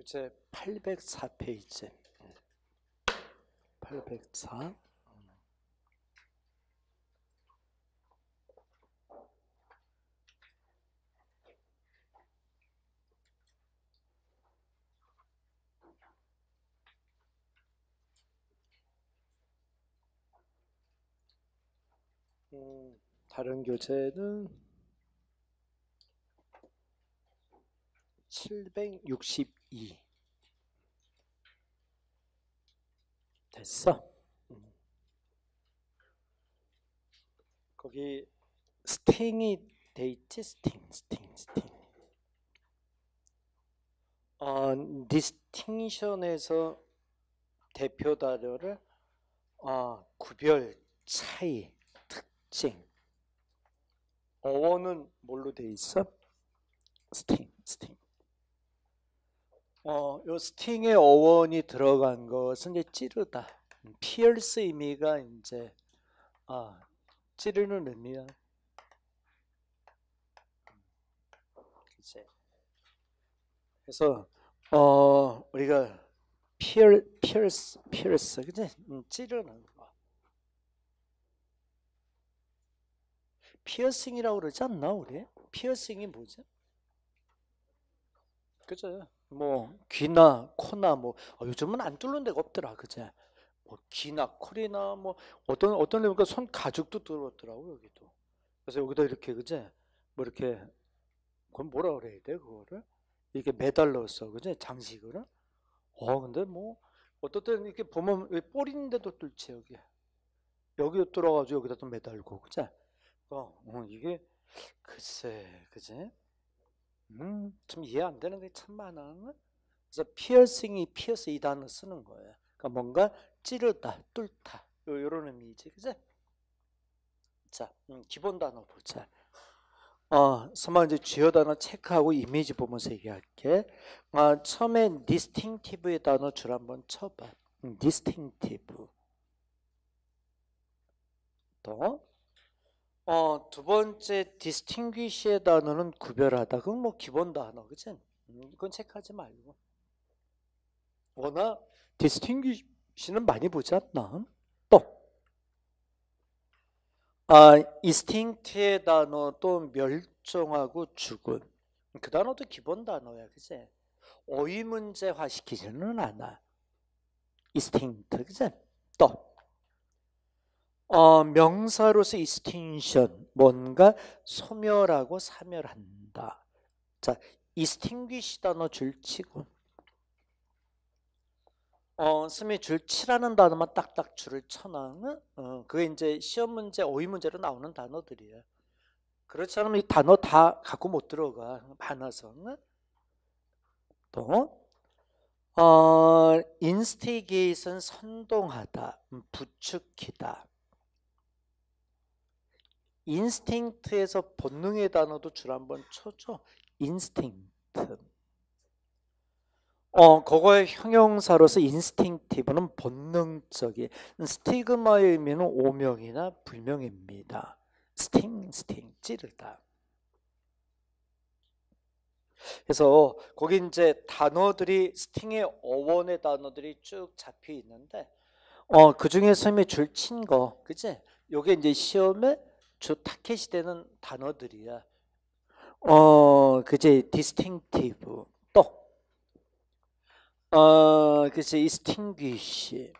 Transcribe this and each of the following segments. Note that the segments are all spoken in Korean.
교재 804페이지. 804. 음, 다른 교재는 762 됐어 음. 거기 스팅이 돼 있지 스팅 스팅 스팅 어, 디스팅션에서 대표 단어를 어, 구별, 차이, 특징 어원은 뭘로 돼 있어? 스팅, 스팅 어, 요 스팅의 어원이 들어간 것은 이제 찌르다, 음, 피얼스 의미가 이제 아, 찌르는 의미야. 그래서 어 우리가 피얼 피얼스 피얼스 그지 음, 찌르는 거. 피어싱이라고 그러지 않나 우리? 피어싱이 뭐지? 그죠? 뭐 귀나 코나 뭐 어, 요즘은 안 뚫는 데가 없더라 그제 뭐 귀나 코리나 뭐 어떤 어떤 데보니까 손 가죽도 뚫었더라고 여기도 그래서 여기다 이렇게 그제 뭐 이렇게 그건 뭐라 그래야 돼 그거를 이렇게 매달러서 그제 장식을 어 근데 뭐 어떨 때는 이렇게 보면 뽀리는데도 뚫지 여기 여기 뚫어가지고 여기다 또 매달고 그제 어, 어 이게 글쎄 그제 음, 좀 이해 안 되는 게 참 많아. 그래서 피어싱이 피어스 이 단어 쓰는 거예요. 그러니까 뭔가 찌르다, 뚫다 요런 의미지, 그죠? 자, 음, 기본 단어 보자. 어, 설마 이제 주요 단어 체크하고 이미지 보면서 얘기할게. 어, 처음에 distinctive의 단어 줄 한번 쳐봐. distinctive. 또 어, 두 번째 distinguish의 단어는 구별하다. 그건 뭐 기본 단어, 그치? 음, 그건 체크하지 말고. 워낙 어, distinguish는 많이 보지 않나? 또 아, distinct의 단어 또 멸종하고 죽은. 그 단어도 기본 단어야, 그치? 어휘 문제화 시키지는 않아. distinct, 그치? 또 어, 명사로서 extinction 뭔가 소멸하고 사멸한다. 자, extinguish 단어 줄치고 어, 스미 줄치라는 단어만 딱딱 줄을 쳐놔는 어, 그게 이제 시험 문제 오이 문제로 나오는 단어들이에요. 그렇지 않으면 이 단어 다 갖고 못 들어가 많아서 또 어, 인스티게이션 선동하다, 음, 부축기다 인스팅트에서 본능의 단어도 줄 한번 쳐줘. 인스팅트. 어, 그거의 형용사로서 인스팅티브는 본능적이, 스티그마의 의미는 오명이나 불명입니다. 스팅, 스팅, 찌르다. 그래서 거기 이제 단어들이 스팅의 어원의 단어들이 쭉 잡혀 있는데, 어, 그 중에 선이 줄친 거, 그지? 요게 이제 시험에 주타켓이 되는 단어들이야. 어, 그제 distinctive 또 어, 그제 distinguish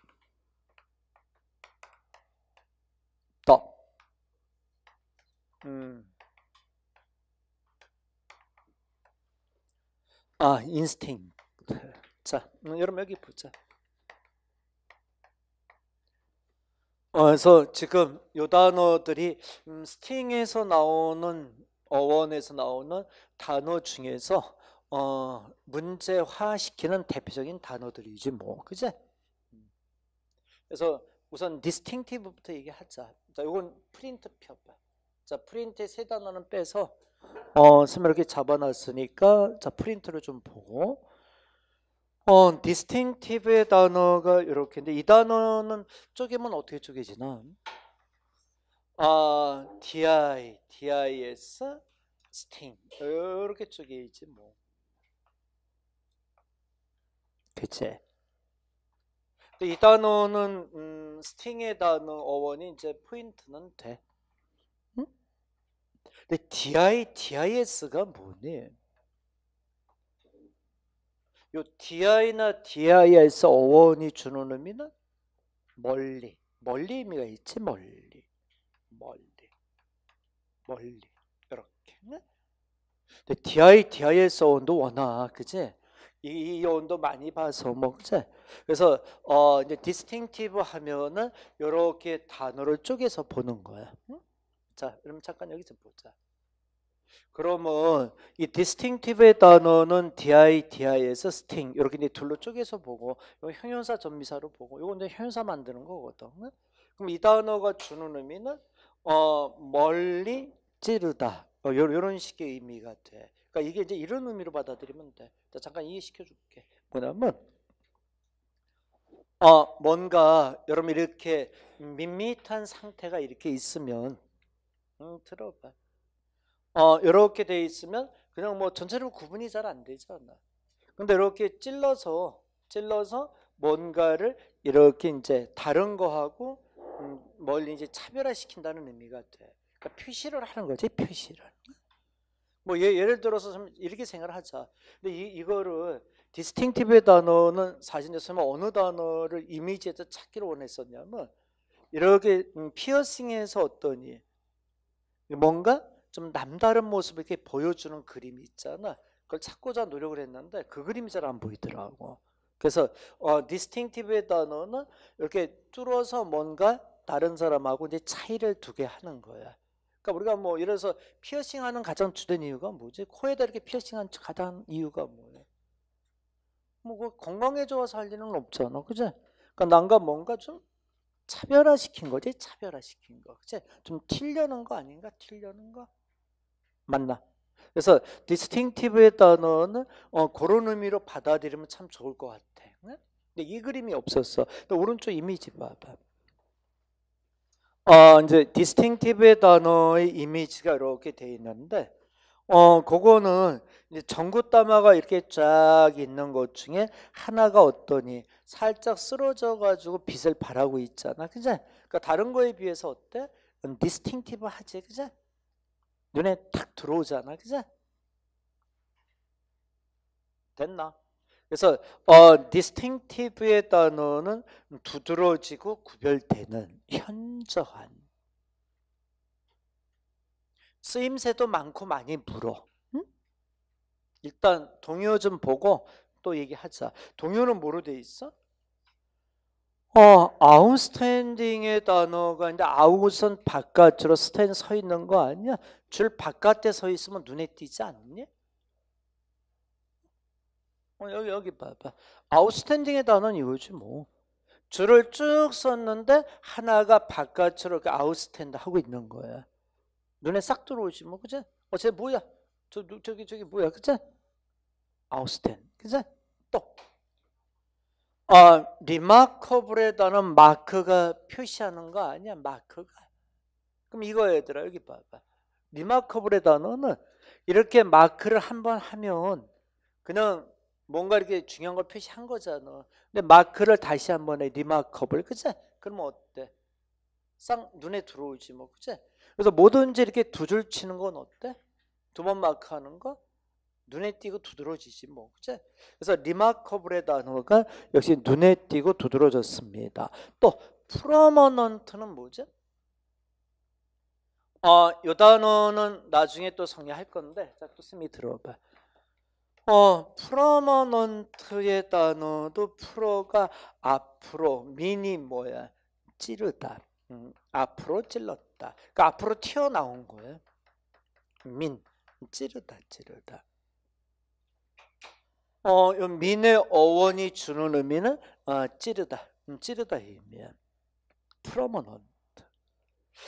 또 음. 아, instinct. 자, 여러분 여기 보자. 어, 그래서 지금 요 단어들이 음, 스팅에서 나오는 어원에서 나오는 단어 중에서 어, 문제화시키는 대표적인 단어들이지 뭐 그제? 음. 그래서 우선 디스팅티브부터 얘기하자. 자, 이건 프린트 표봐 자, 프린트의 세 단어는 빼서 어, 선배렇게 잡아놨으니까 자 프린트를 좀 보고 어, 디스팅티브의 단어가 이렇게인데 이 단어는 쪼개면 어떻게 쪼개지나? 아, di, dis, sting 이렇게 쪼개지 뭐. 그치? 이 단어는 음, 스팅의 단어 어원이 이제 포인트는 돼. 응? 근데 di, dis가 뭐니? 요 디아이나 디아이에서 어원이 주는 의미는 멀리, 멀리 의미가 있지 멀리, 멀리, 멀리 이렇게. 근데 디아이 디아이에서 온도 워낙 그지? 이, 이온도 많이 봐서 먹지. 그래서 어 이제 디스팅티브 하면은 이렇게 단어를 쪼개서 보는 거야. 응? 자, 그럼 잠깐 여기 좀 보자. 그러면 이 distinctive의 단어는 di, di에서 sting 이렇게 이제 둘로 쪼개서 보고 형용사 전미사로 보고 이건 이제 형용사 만드는 거거든. 그럼 이 단어가 주는 의미는 어 멀리 찌르다 어, 이런 식의 의미 가돼 그러니까 이게 이제 이런 의미로 받아들이면 돼. 잠깐 이해시켜 줄게. 뭐냐면 어 뭔가 여러분 이렇게 밋밋한 상태가 이렇게 있으면 음, 들어봐. 어, 이렇게 돼 있으면 그냥 뭐 전체로 구분이 잘 안 되지 않나. 근데 이렇게 찔러서 찔러서 뭔가를 이렇게 이제 다른 거하고 음, 멀리 이제 차별화시킨다는 의미가 돼. 그러니까 표시를 하는 거지 표시를. 뭐 예, 를 들어서 좀 이렇게 생각을 하자. 근데 이, 이거를 디스팅티브의 단어는 사진에서 어느 단어를 이미지에서 찾기를 원했었냐면 이렇게 음, 피어싱에서 어떠니 뭔가 좀 남다른 모습을 이렇게 보여주는 그림이 있잖아. 그걸 찾고자 노력을 했는데 그 그림이 잘 안 보이더라고. 그래서 어, 디스팅티브의 단어는 이렇게 뚫어서 뭔가 다른 사람하고 이제 차이를 두게 하는 거야. 그러니까 우리가 뭐 예를 들어서 피어싱하는 가장 주된 이유가 뭐지? 코에다 이렇게 피어싱한 가장 이유가 뭐예요? 뭐건강에좋아서할 일은 없잖아, 그지? 그러니까 난가 뭔가 좀 차별화시킨 거지, 차별화시킨 거, 그지? 좀틀려는거 아닌가, 틀려는 거? 만나. 그래서 distinctive의 단어는 어, 그런 의미로 받아들이면 참 좋을 것 같아. 네? 근데 이 그림이 없었어. 오른쪽 이미지 봐봐. 어, 이제 distinctive의 단어의 이미지가 이렇게 돼 있는데 어, 그거는 이제 전구담화가 이렇게 쫙 있는 것 중에 하나가 어떠니 살짝 쓰러져 가지고 빛을 발하고 있잖아. 그죠? 그러니까 다른 거에 비해서 어때? 디스팅티브하지. 음, 그죠? 눈에 탁 들어오잖아, 그죠? 됐나? 그래서 어, distinctive의 단어는 두드러지고 구별되는 현저한 쓰임새도 많고 많이 물어. 응? 일단 동요 좀 보고 또 얘기하자. 동요는 뭐로 돼 있어? 어, 아웃스탠딩의 단어가 이제 아웃은 바깥으로 스탠 서 있는 거 아니야? 줄 바깥에 서 있으면 눈에 띄지 않니? 어, 여기 여기 봐봐. 아웃스탠딩의 단어는 이거지 뭐. 줄을 쭉 썼는데 하나가 바깥으로 이렇게 아웃스탠드 하고 있는 거야. 눈에 싹 들어오지 뭐 그제? 어쟤 뭐야? 저 저기 저기 뭐야 그제? 아웃스탠 드 그제? 또 어, 리마커블에다는 마크가 표시하는 거 아니야 마크가 그럼 이거 얘들아 여기 봐봐 리마커블에다는 이렇게 마크를 한번 하면 그냥 뭔가 이렇게 중요한 걸 표시한 거잖아 근데 마크를 다시 한 번에 리마커블 그치? 그러면 어때? 쌍 눈에 들어오지 뭐 그치? 그래서 뭐든지 이렇게 두 줄 치는 건 어때? 두 번 마크하는 거? 눈에 띄고 두드러지지 뭐. 그치? 그래서 리마커블의 에다 단어가 역시 눈에 띄고 두드러졌습니다. 또 프로머넌트는 뭐죠? 어, 아, 요 단어는 나중에 또 성리할 건데 자, 또 쓰미 들어봐. 어, 프로머넌트의 단어도 프로가 앞으로 미니 뭐야? 찌르다. 음, 앞으로 찔렀다. 그러니까 앞으로 튀어나온 거예요. 민 찌르다 찌르다. 어, 민의 어원이 주는 의미는 어, 찌르다, 음, 찌르다 의미야. 프로모넌트.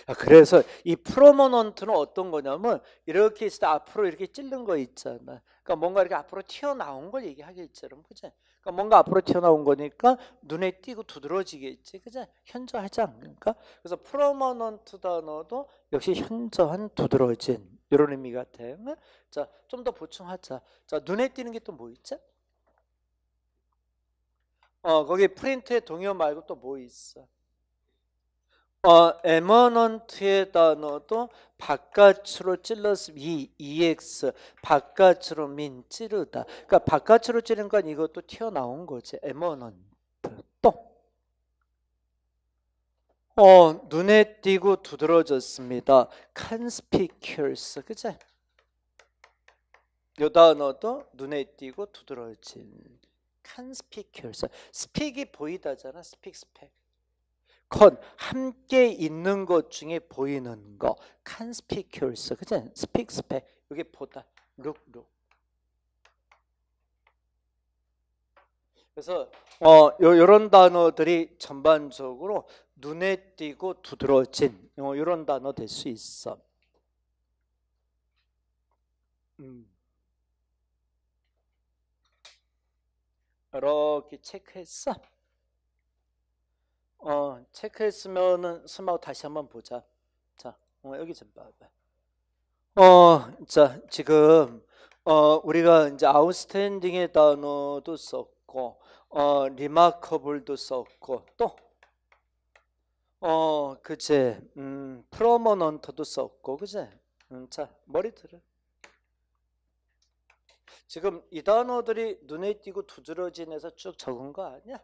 아, 그래서 이 프로모넌트는 어떤 거냐면 이렇게 있을 때 앞으로 이렇게 찔른 거 있잖아. 그러니까 뭔가 이렇게 앞으로 튀어나온 걸 얘기하겠지럼, 그죠 그러니까 뭔가 앞으로 튀어나온 거니까 눈에 띄고 두드러지겠지, 그죠 현저하지 않습니까? 그래서 프로모넌트 단어도 역시 현저한 두드러진 이런 의미 같아요. 자, 좀 더 보충하자. 자, 눈에 띄는 게 또 뭐 있죠? 어, 거기 프린트의 동요 말고 또 뭐 있어? 어, 에머넌트의 단어도 바깥으로 찔렀음 이 EX 바깥으로 민 찌르다. 그러니까 바깥으로 찌른 건 이것도 튀어나온 거지. 에머넌트 똥. 어, 눈에 띄고 두드러졌습니다. conspicuous. 그치? 요 단어도 눈에 띄고 두드러진. conspicuous. speak이 보이다잖아. speak, speak. con 함께 있는 것 중에 보이는 거. conspicuous. 그치? speak, speak. 이게 보다. look, look. 그래서 어 요, 요런 단어들이 전반적으로 눈에 띄고 두드러진 이런 어, 단어 될 수 있어. 음. 이렇게 체크했어. 어, 체크했으면은 스마트 다시 한번 보자. 자, 어, 여기 좀 봐봐. 어, 자, 지금 어, 우리가 이제 아웃스탠딩의 단어도 썼고, 어, 리마커블도 썼고, 또 어, 그치 음, 프로모넌터도 썼고 그치 음, 자 머리 들어. 지금 이 단어들이 눈에 띄고 두드러지면서 쭉 적은 거 아니야?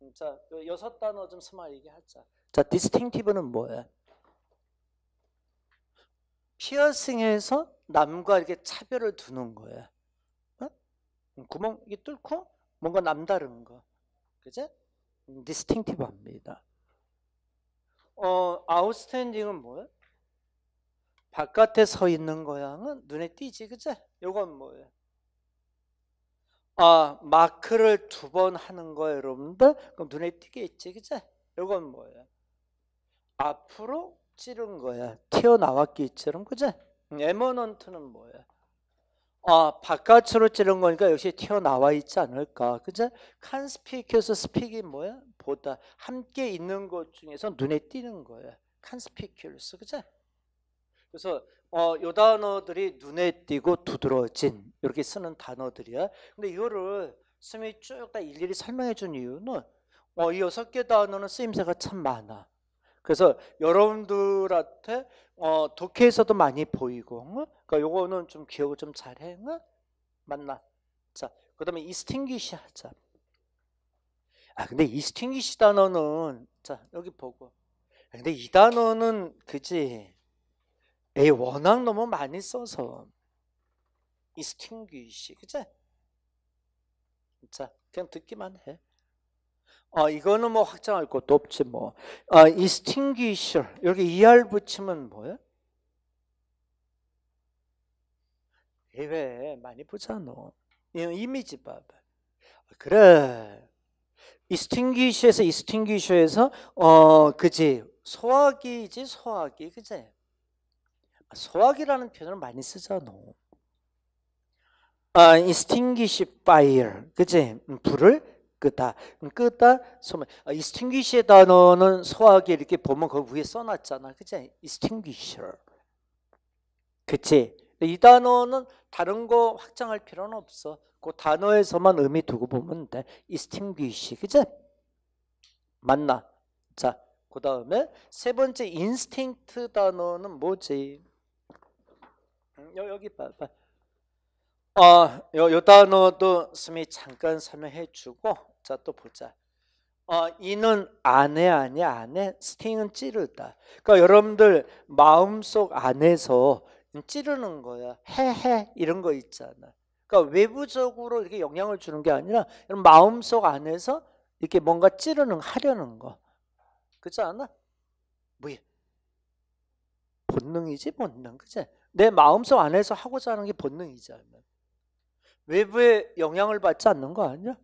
음, 자 그 여섯 단어 좀 스마 얘기하자. 자 디스팅티브는 뭐야? 피어싱에서 남과 이렇게 차별을 두는 거야. 어? 음, 구멍 이 뚫고 뭔가 남다른 거, 그치 디스팅티브합니다. 음, 어, 아웃스탠딩은 뭐야? 바깥에 서 있는 거양은 눈에 띄지, 그치? 요건 뭐예요? 아, 마크를 두 번 하는 거 여러분들? 그럼 눈에 띄겠지, 그치? 요건 뭐예요? 앞으로 찌른 거야. 튀어나왔기 처럼 그치? 음, 에머넌트는 뭐야? 아, 바깥으로 찌른 거니까 역시 튀어나와 있지 않을까. 그죠? 칸스피 s p i c u 이 뭐야? 보다. 함께 있는 것 중에서 눈에 띄는 거야. 칸스피 s p i c u 그죠? 그래서 어, 요 단어들이 눈에 띄고 두드러진 이렇게 쓰는 단어들이야. 근데 이거를 스미 쭉다 일일이 설명해 준 이유는 어, 이 여섯 개 단어는 쓰임새가 참 많아. 그래서 여러분들한테 어, 독해에서도 많이 보이고 응? 그러니까 요거는 좀 기억을 좀 잘해 응? 맞나? 자, 그 다음에 이스팅기시 하자 아 근데 이스팅기시 단어는 자 여기 보고 아, 근데 이 단어는 그지 에이 워낙 너무 많이 써서 이스팅기시 그지? 자 그냥 듣기만 해 어, 이거는 뭐 확장할 것도 없지 뭐. 어, extinguisher 여기 er 붙이면 뭐야? 대회 많이 보잖아. 이미지 봐봐. 그래. extinguish에서 extinguish에서 어 그지 소화기지 소화기 그지 소화기라는 표현을 많이 쓰잖아. 아, extinguish 어, fire 그지 음, 불을 끄다. 끄다 소문 아, extinguish의 단어는 소화기 이렇게 보면 그 위에 써놨잖아. 그치? extinguisher. 그치? 이 단어는 다른 거 확장할 필요는 없어. 그 단어에서만 의미 두고 보면 돼. extinguish. 그치? 맞나? 자, 그 다음에 세 번째 인스팅트 단어는 뭐지? 음, 여기 봐봐. 어, 요, 요 단어도 스미 잠깐 설명해 주고 자 또 보자. 어, 이는 안에 아니 안에 스팅은 찌르다. 그러니까 여러분들 마음속 안에서 찌르는 거야. 해해 이런 거 있잖아. 그러니까 외부적으로 이렇게 영향을 주는 게 아니라 마음속 안에서 이렇게 뭔가 찌르는 하려는 거. 그렇지 않아? 뭐 본능이지 본능. 그치? 내 마음속 안에서 하고자 하는 게본능이지않아 외부의 영향을 받지 않는 거 아니야?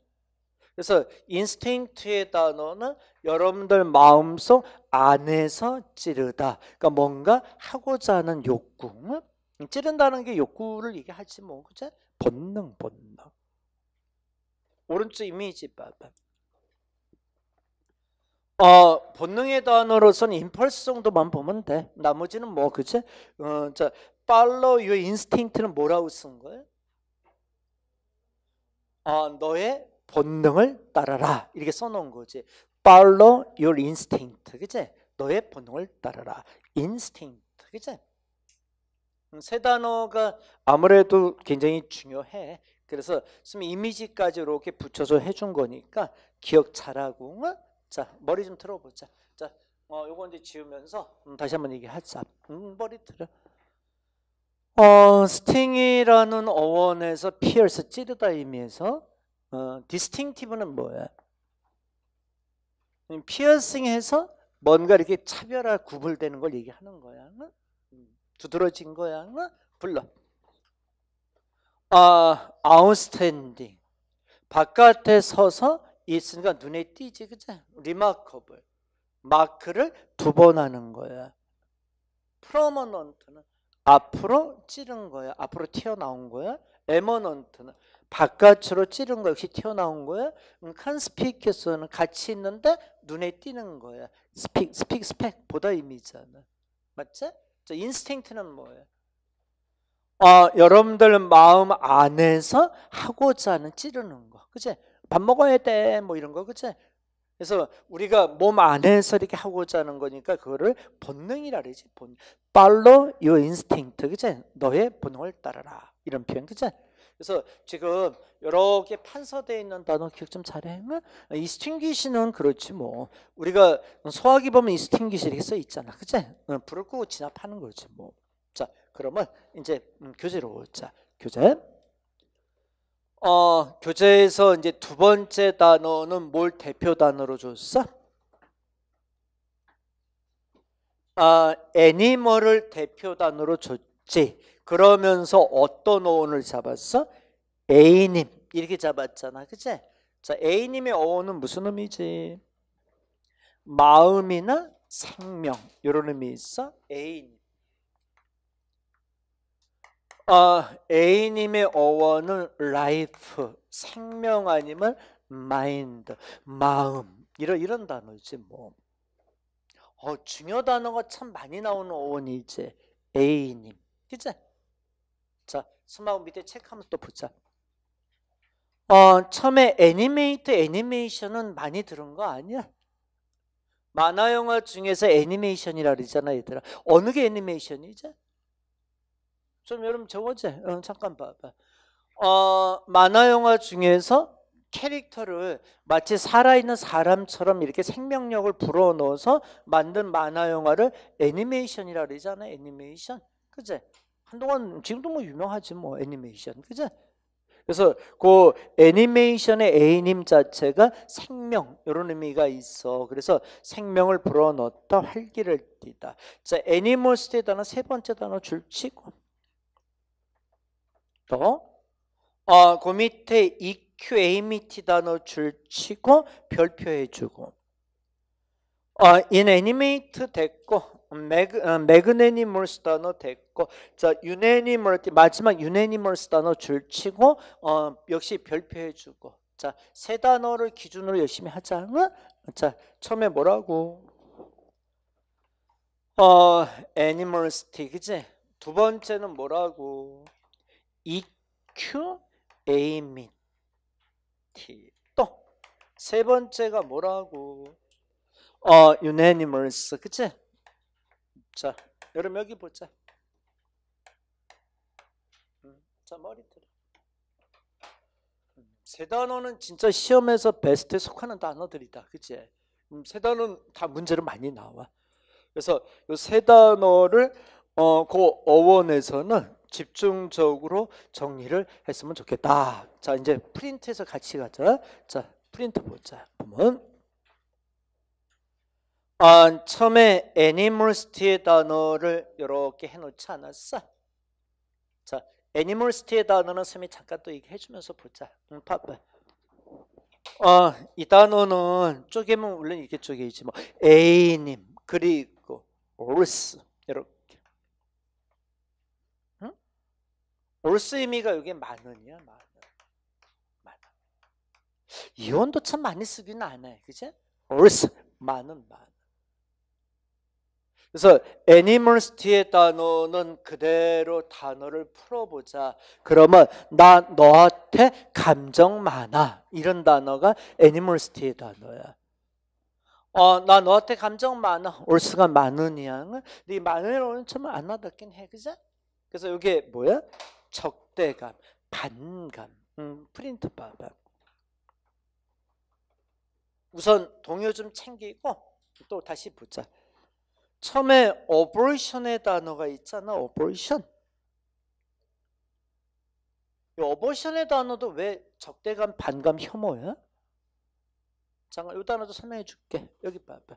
그래서 인스팅트의 단어는 여러분들 마음속 안에서 찌르다. 그러니까 뭔가 하고자 하는 욕구. 찌른다는 게 욕구를 얘기하지 뭐. 그죠? 본능, 본능. 오른쪽 이미지 봐봐. 어, 본능의 단어로서는 임펄스 정도만 보면 돼. 나머지는 뭐 그치? 어, 자, follow your instinct는 뭐라고 쓴 거예요? 어, 너의 본능을 따라라 이렇게 써놓은 거지. Follow your instinct, 그치? 너의 본능을 따라라. Instinct, 그치? 음, 세 단어가 아무래도 굉장히 중요해. 그래서 이미지까지 이렇게 붙여서 해준 거니까 기억 잘하고 응? 자 머리 좀 들어보자. 자, 어, 요거 이제 지우면서 음, 다시 한번 얘기하자. 음, 머리 들어. 어, 스팅이라는 어원에서 피어스 찌르다 의미에서 어, 디스팅티브는 뭐야? 피어싱해서 뭔가 이렇게 차별화 구분되는 걸 얘기하는 거야. 음, 두드러진 거야. 불러. 아, 아웃스탠딩. 바깥에 서서 있으니까 눈에 띄지, 그죠? 리마커블. 마크를 두 번 하는 거야. 프로머넌트는 앞으로 찌른 거야. 앞으로 튀어나온 거야. 에머넌트는 바깥으로 찌른 거 역시 튀어나온 거야. 칸스피케스는 음, 같이 있는데 눈에 띄는 거야. 스픽, 스픽, 스펙 보다 이미잖아. 지 맞지? 저 인스팅트는 뭐예요? 어, 여러분들 마음 안에서 하고자 하는 찌르는 거. 그치? 밥 먹어야 돼. 뭐 이런 거. 그치? 그래서 우리가 몸 안에서 이렇게 하고자 하는 거니까 그거를 본능이라 그러지. 본, f 로 l l o w y o 그죠? 너의 본능을 따라라. 이런 표현. 그죠? 그래서 지금 이렇게 판서되어 있는 단어 기억 좀 잘해면 이스팅기시는 그렇지 뭐 우리가 소화기 보면 이스팅기시 이렇게 써 있잖아 그제 불을 끄고 진압하는 거지 뭐 자 그러면 이제 음, 교재로 자 교재 어, 교재에서 이제 두 번째 단어는 뭘 대표 단어로 줬어? 아, 애니멀을 대표 단어로 줬지. 그러면서 어떤 어원을 잡았어? 에이님 이렇게 잡았잖아, 그치? 자, 에이님의 어원은 무슨 의미지? 마음이나 생명 이런 의미 있어? 에이님 어, 애인님의 어원은 life, 생명 아니면 mind, 마음 이런 이런 단어지 뭐. 어, 중요 단어가 참 많이 나오는 어원이 이제 인님 그지? 자, 수마음 밑에 책 한번 또 보자. 어, 처음에 애니메이트, 애니메이션은 많이 들은 거 아니야? 만화 영화 중에서 애니메이션이라 그러잖아, 얘들아. 어느 게 애니메이션이지? 좀 여러분 저어제 어, 잠깐 봐봐. 어, 만화 영화 중에서 캐릭터를 마치 살아있는 사람처럼 이렇게 생명력을 불어넣어서 만든 만화 영화를 애니메이션이라 그러잖아요. 애니메이션. 그제? 한동안 지금도 뭐 유명하지 뭐 애니메이션. 그제? 그래서 그 애니메이션의 A님 자체가 생명 이런 의미가 있어. 그래서 생명을 불어넣다 활기를 띠다. 자, 애니멀스테이 단어 세 번째 단어 줄치고 또, 어, 아, 그 밑에 EQA 밑에 단어 줄 치고 별표 해주고, 아, 어, i n a n i m a 됐고, m e 어, 매그 g n a n i m 단어 됐고, 자, unanimity, 마지막 unanimous 단어 줄 치고, 어, 역시 별표 해주고, 자, 세 단어를 기준으로 열심히 하자. 자, 처음에 뭐라고? 어, 애니멀스틱, l 그지? 두 번째는 뭐라고? EQ A 및 T 또 세 번째가 뭐라고 어 unanimous 그치? 자 여러분 여기 보자 음, 자 머리 들세 음, 단어는 진짜 시험에서 베스트에 속하는 단어들이다 그치? 음, 세 단어는 다 문제로 많이 나와 그래서 이세 단어를 어, 그 어원에서는 집중적으로 정리를 했으면 좋겠다. 자, 이제 프린트해서 같이 가자. 자, 프린트 보자. 보면 아, 처음에 애니멀스티의 단어를 이렇게 해놓지 않았어? 자, 애니멀스티의 단어는 쌤이 잠깐 또 얘기해 주면서 보자. 응, 봐봐. 어, 이 단어는 쪼개면 원래 이렇게 쪼개지뭐 A님 그리고 올스 이렇게 올스의미가 여기 많으냐? 많아. 많아. 이온도 참 많이 쓰기는 안 해. 그치? 올스, 많은, 많아. 그래서 animals 뒤에 단어는 그대로 단어를 풀어보자. 그러면 나 너한테 감정 많아. 이런 단어가 animals 뒤에 단어야. 어, 나 너한테 감정 많아. 올스가 많으냐? 네 많으려는 참안 와닿긴 해. 그죠? 그래서 이게 뭐야? 적대감, 반감, 음, 프린트 반감. 우선 동요 좀 챙기고 또 다시 보자. 처음에 어버이션의 단어가 있잖아. 어버이션이어이션의 단어도 왜 적대감, 반감, 혐오야? 잠깐 이 단어도 설명해 줄게. 여기 봐봐.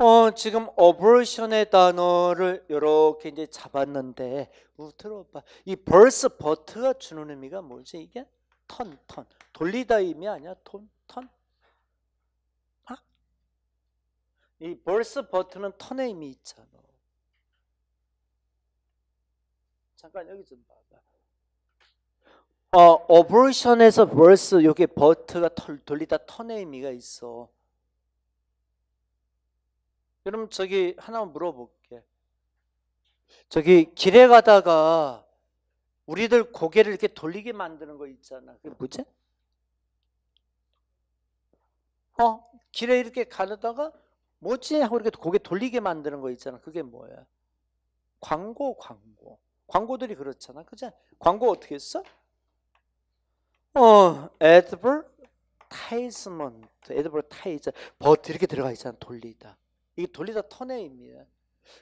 어, 지금 어 b o r 의 단어를 이렇게 이제 잡았는데 들어봐. 이 벌스 버트가 주는 의미가 뭐지 이게? 턴, 턴. 돌리다 의미 아니야? 톤, 턴. 아? 이 벌스 버트는 턴의 의미 있잖아. 잠깐 여기 좀 봐봐. 어, a b 션에서 벌스 여기 버트가 돌리다 턴의 의미가 있어. 여러분 저기 하나 물어볼게. 저기 길에 가다가 우리들 고개를 이렇게 돌리게 만드는 거 있잖아. 그게 뭐지? 어? 길에 이렇게 가다가 뭐지? 하고 이렇게 고개 돌리게 만드는 거 있잖아. 그게 뭐야? 광고, 광고. 광고들이 그렇잖아. 그죠? 광고 어떻게 했어? 어, advertisement, advertise, 버트 이렇게 들어가 있잖아. 돌리다. 이게 돌리다 터네입니다.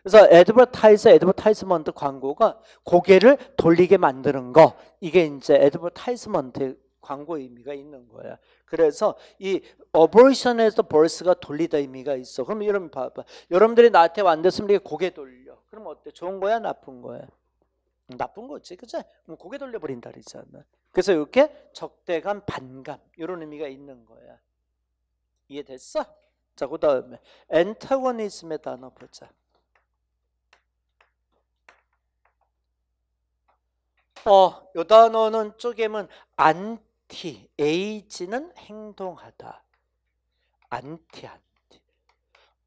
그래서 에드버타이즈, 에드버타이즈먼트 광고가 고개를 돌리게 만드는 거 이게 이제 에드버타이즈먼트 광고 의미가 있는 거야. 그래서 이 어버이션에서 벌스가 돌리다 의미가 있어. 그럼 여러분 봐봐. 여러분들이 나한테 완됐으면 이게 고개 돌려. 그럼 어때? 좋은 거야? 나쁜 거야? 나쁜 거지, 그죠? 고개 돌려버린다 그러잖아. 그래서 이렇게 적대감, 반감 이런 의미가 있는 거야. 이해됐어? 자, 그 다음에 엔타고니즘의 단어 보자. 어, 요 단어는 쪼개면 안티, 에이지는 행동하다. 안티, 안티.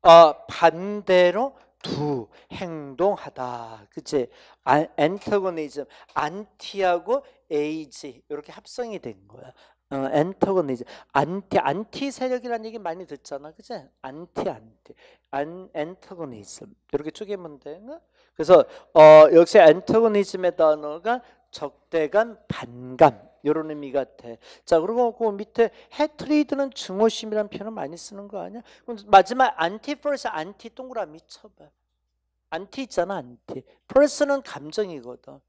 어, 반대로 두, 행동하다. 그치? 아, 엔타고니즘, 안티하고 에이지, 이렇게 합성이 된 거야. 어, 엔터건이제 안티 안티 세력이라는 얘기 많이 듣잖아, 그지? 안티 안티 안 엔터거니즘 이렇게 쪼개면 되나? 그래서 어, 역시 엔터거이즘의 단어가 적대감, 반감 이런 의미 같아. 자 그리고 그 밑에 해트리드는증오심이란 표현 을 많이 쓰는 거 아니야? 그럼 마지막 안티 플러스 안티 동그라미 쳐봐. 안티 있잖아 안티. 플러스는 감정이거든.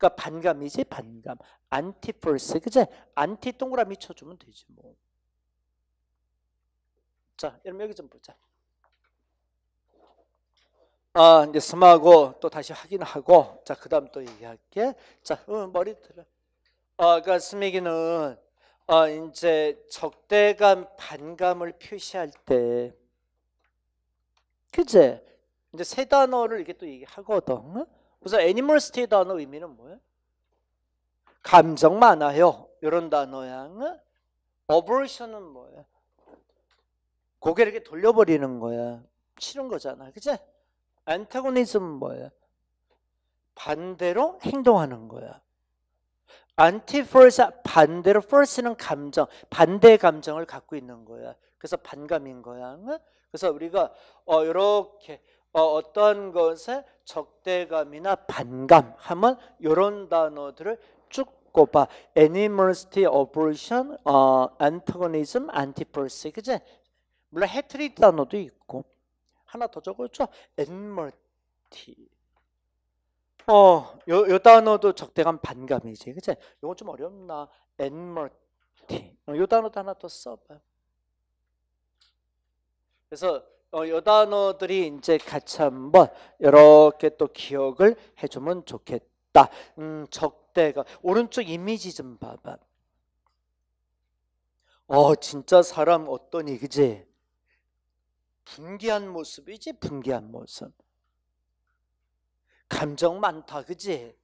그러니까 반감이지 반감. 안티폴스 그제 안티 동그라미 쳐주면 되지 뭐. 자, 여러분 여기 좀 보자. 아, 이제 스마고또 다시 확인하고 자, 그다음 또 얘기할게. 자, 음, 머리 들어. 아, 그니까 스미기는 아, 이제 적대감, 반감을 표시할 때 그제 이제 세 단어를 이렇게 또 얘기하거든. 그래서 애니멀 스테이 단어 의미는 뭐예요? 감정 많아요. 이런 단어야. 어버레이션은 뭐예요? 고개 이렇게 돌려버리는 거야. 싫은 거잖아. 그치? 안타고니즘은 뭐야? 반대로 행동하는 거야. 안티퍼스 반대로 퍼스는 감정, 반대 감정을 갖고 있는 거야. 그래서 반감인 거야. 그래서 우리가 어, 이렇게 어, 떤 것에 적대감이나 반감하면 이런 단어들을 쭉 꼽아 animosity, aversion, 어, antagonism, antipathy 그제 물론 해트 t 단어도 있고 하나 더 적었죠 enmity 어, 요, 요 단어도 적대감 반감이지 그제 이건 좀 어렵나 enmity 어, 요 단어도 하나 더 써봐 그래서 어, 요 단어들이 이제 같이 한번 이렇게 또 기억을 해주면 좋겠다. 음, 적대가 오른쪽 이미지 좀 봐봐. 어, 진짜 사람 어떠니, 그지? 분개한 모습이지, 분개한 모습. 감정 많다, 그지?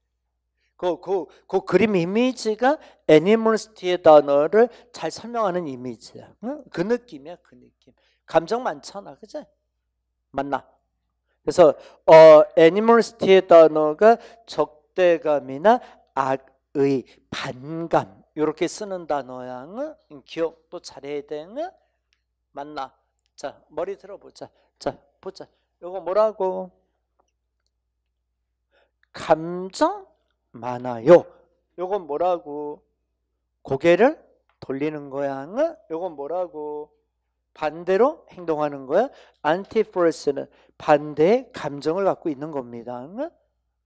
그, 그, 그 그림 이미지가 애니멀스티의 단어를 잘 설명하는 이미지야. 응? 그 느낌이야, 그 느낌. 감정 많잖아, 그지? 맞나? 그래서 어 애니멀스티의 단어가 적대감이나 악의 반감 이렇게 쓰는 단어양을 음, 기억도 잘해야 되는 맞나? 자 머리 들어보자. 자 보자. 이거 뭐라고? 감정 많아요. 이건 뭐라고? 고개를 돌리는 거야. 이건 뭐라고? 반대로 행동하는 거야. 안티프레스는 반대의 감정을 갖고 있는 겁니다.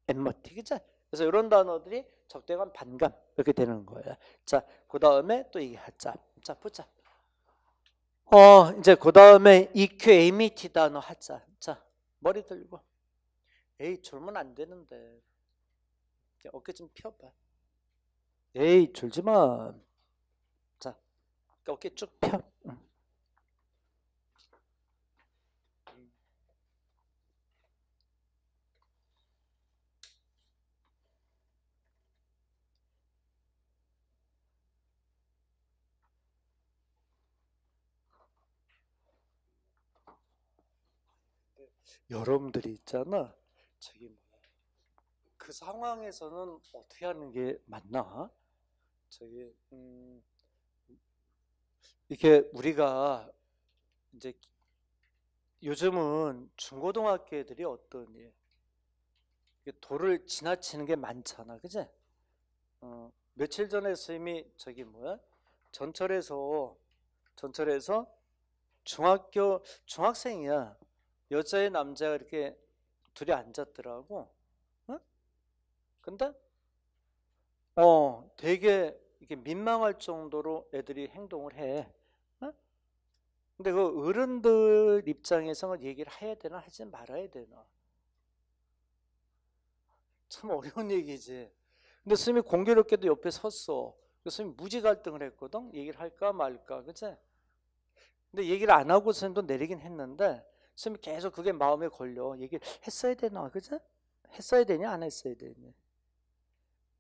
엠머티 그죠? 그래서 이런 단어들이 적대감 반감 이렇게 되는 거예요. 자, 그 다음에 또 얘기하자. 자, 보자. 어, 이제 그 다음에 EQ, AMT e 단어 하자. 자, 머리 들고. 에이, 졸면 안 되는데. 어깨 좀 펴봐. 에이, 졸지 마. 자, 그러니까 어깨 쭉 펴. 응. 여러분들이 있잖아. 저기 뭐야. 그 상황에서는 어떻게 하는 게 맞나? 저기 음 이렇게 우리가 이제 요즘은 중고등학교 애들이 어떤 예, 돌을 지나치는 게 많잖아, 그지? 어, 며칠 전에 선생님이 저기 뭐야 전철에서 전철에서 중학교 중학생이야 여자의 남자가 이렇게 둘이 앉았더라고. 응? 근데 어 되게 이게 민망할 정도로 애들이 행동을 해. 응? 근데 그 어른들 입장에서는 얘기를 해야 되나 하지 말아야 되나. 참 어려운 얘기지. 근데 스님이 공교롭게도 옆에 섰어. 그래서 스님이 무지 갈등을 했거든. 얘기를 할까 말까. 그치? 근데 얘기를 안 하고 스님도 내리긴 했는데 쌤이 계속 그게 마음에 걸려. 얘기를 했어야 되나, 그죠? 했어야 되냐, 안 했어야 되냐.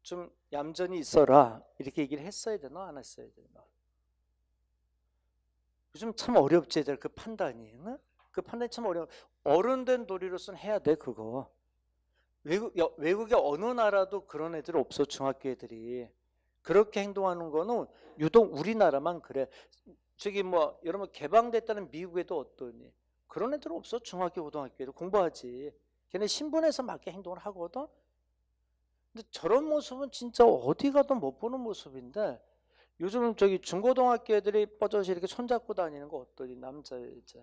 좀 얌전히 있어라. 이렇게 얘기를 했어야 되나, 안 했어야 되나. 요즘 참 어렵지, 애들 그 판단이. 응? 그 판단이 참 어려워. 어른된 도리로서는 해야 돼, 그거. 외국, 여, 외국에 어느 나라도 그런 애들 없어, 중학교 애들이. 그렇게 행동하는 거는 유독 우리나라만 그래. 저기 뭐, 여러분, 개방됐다는 미국에도 어떠니? 그런 애들 없어. 중학교, 고등학교에도 공부하지. 걔네 신분에서 맞게 행동을 하거든. 근데 저런 모습은 진짜 어디 가도 못 보는 모습인데 요즘 저기 중고등학교 애들이 뻗어서 이렇게 손잡고 다니는 거 어떠니 남자 이제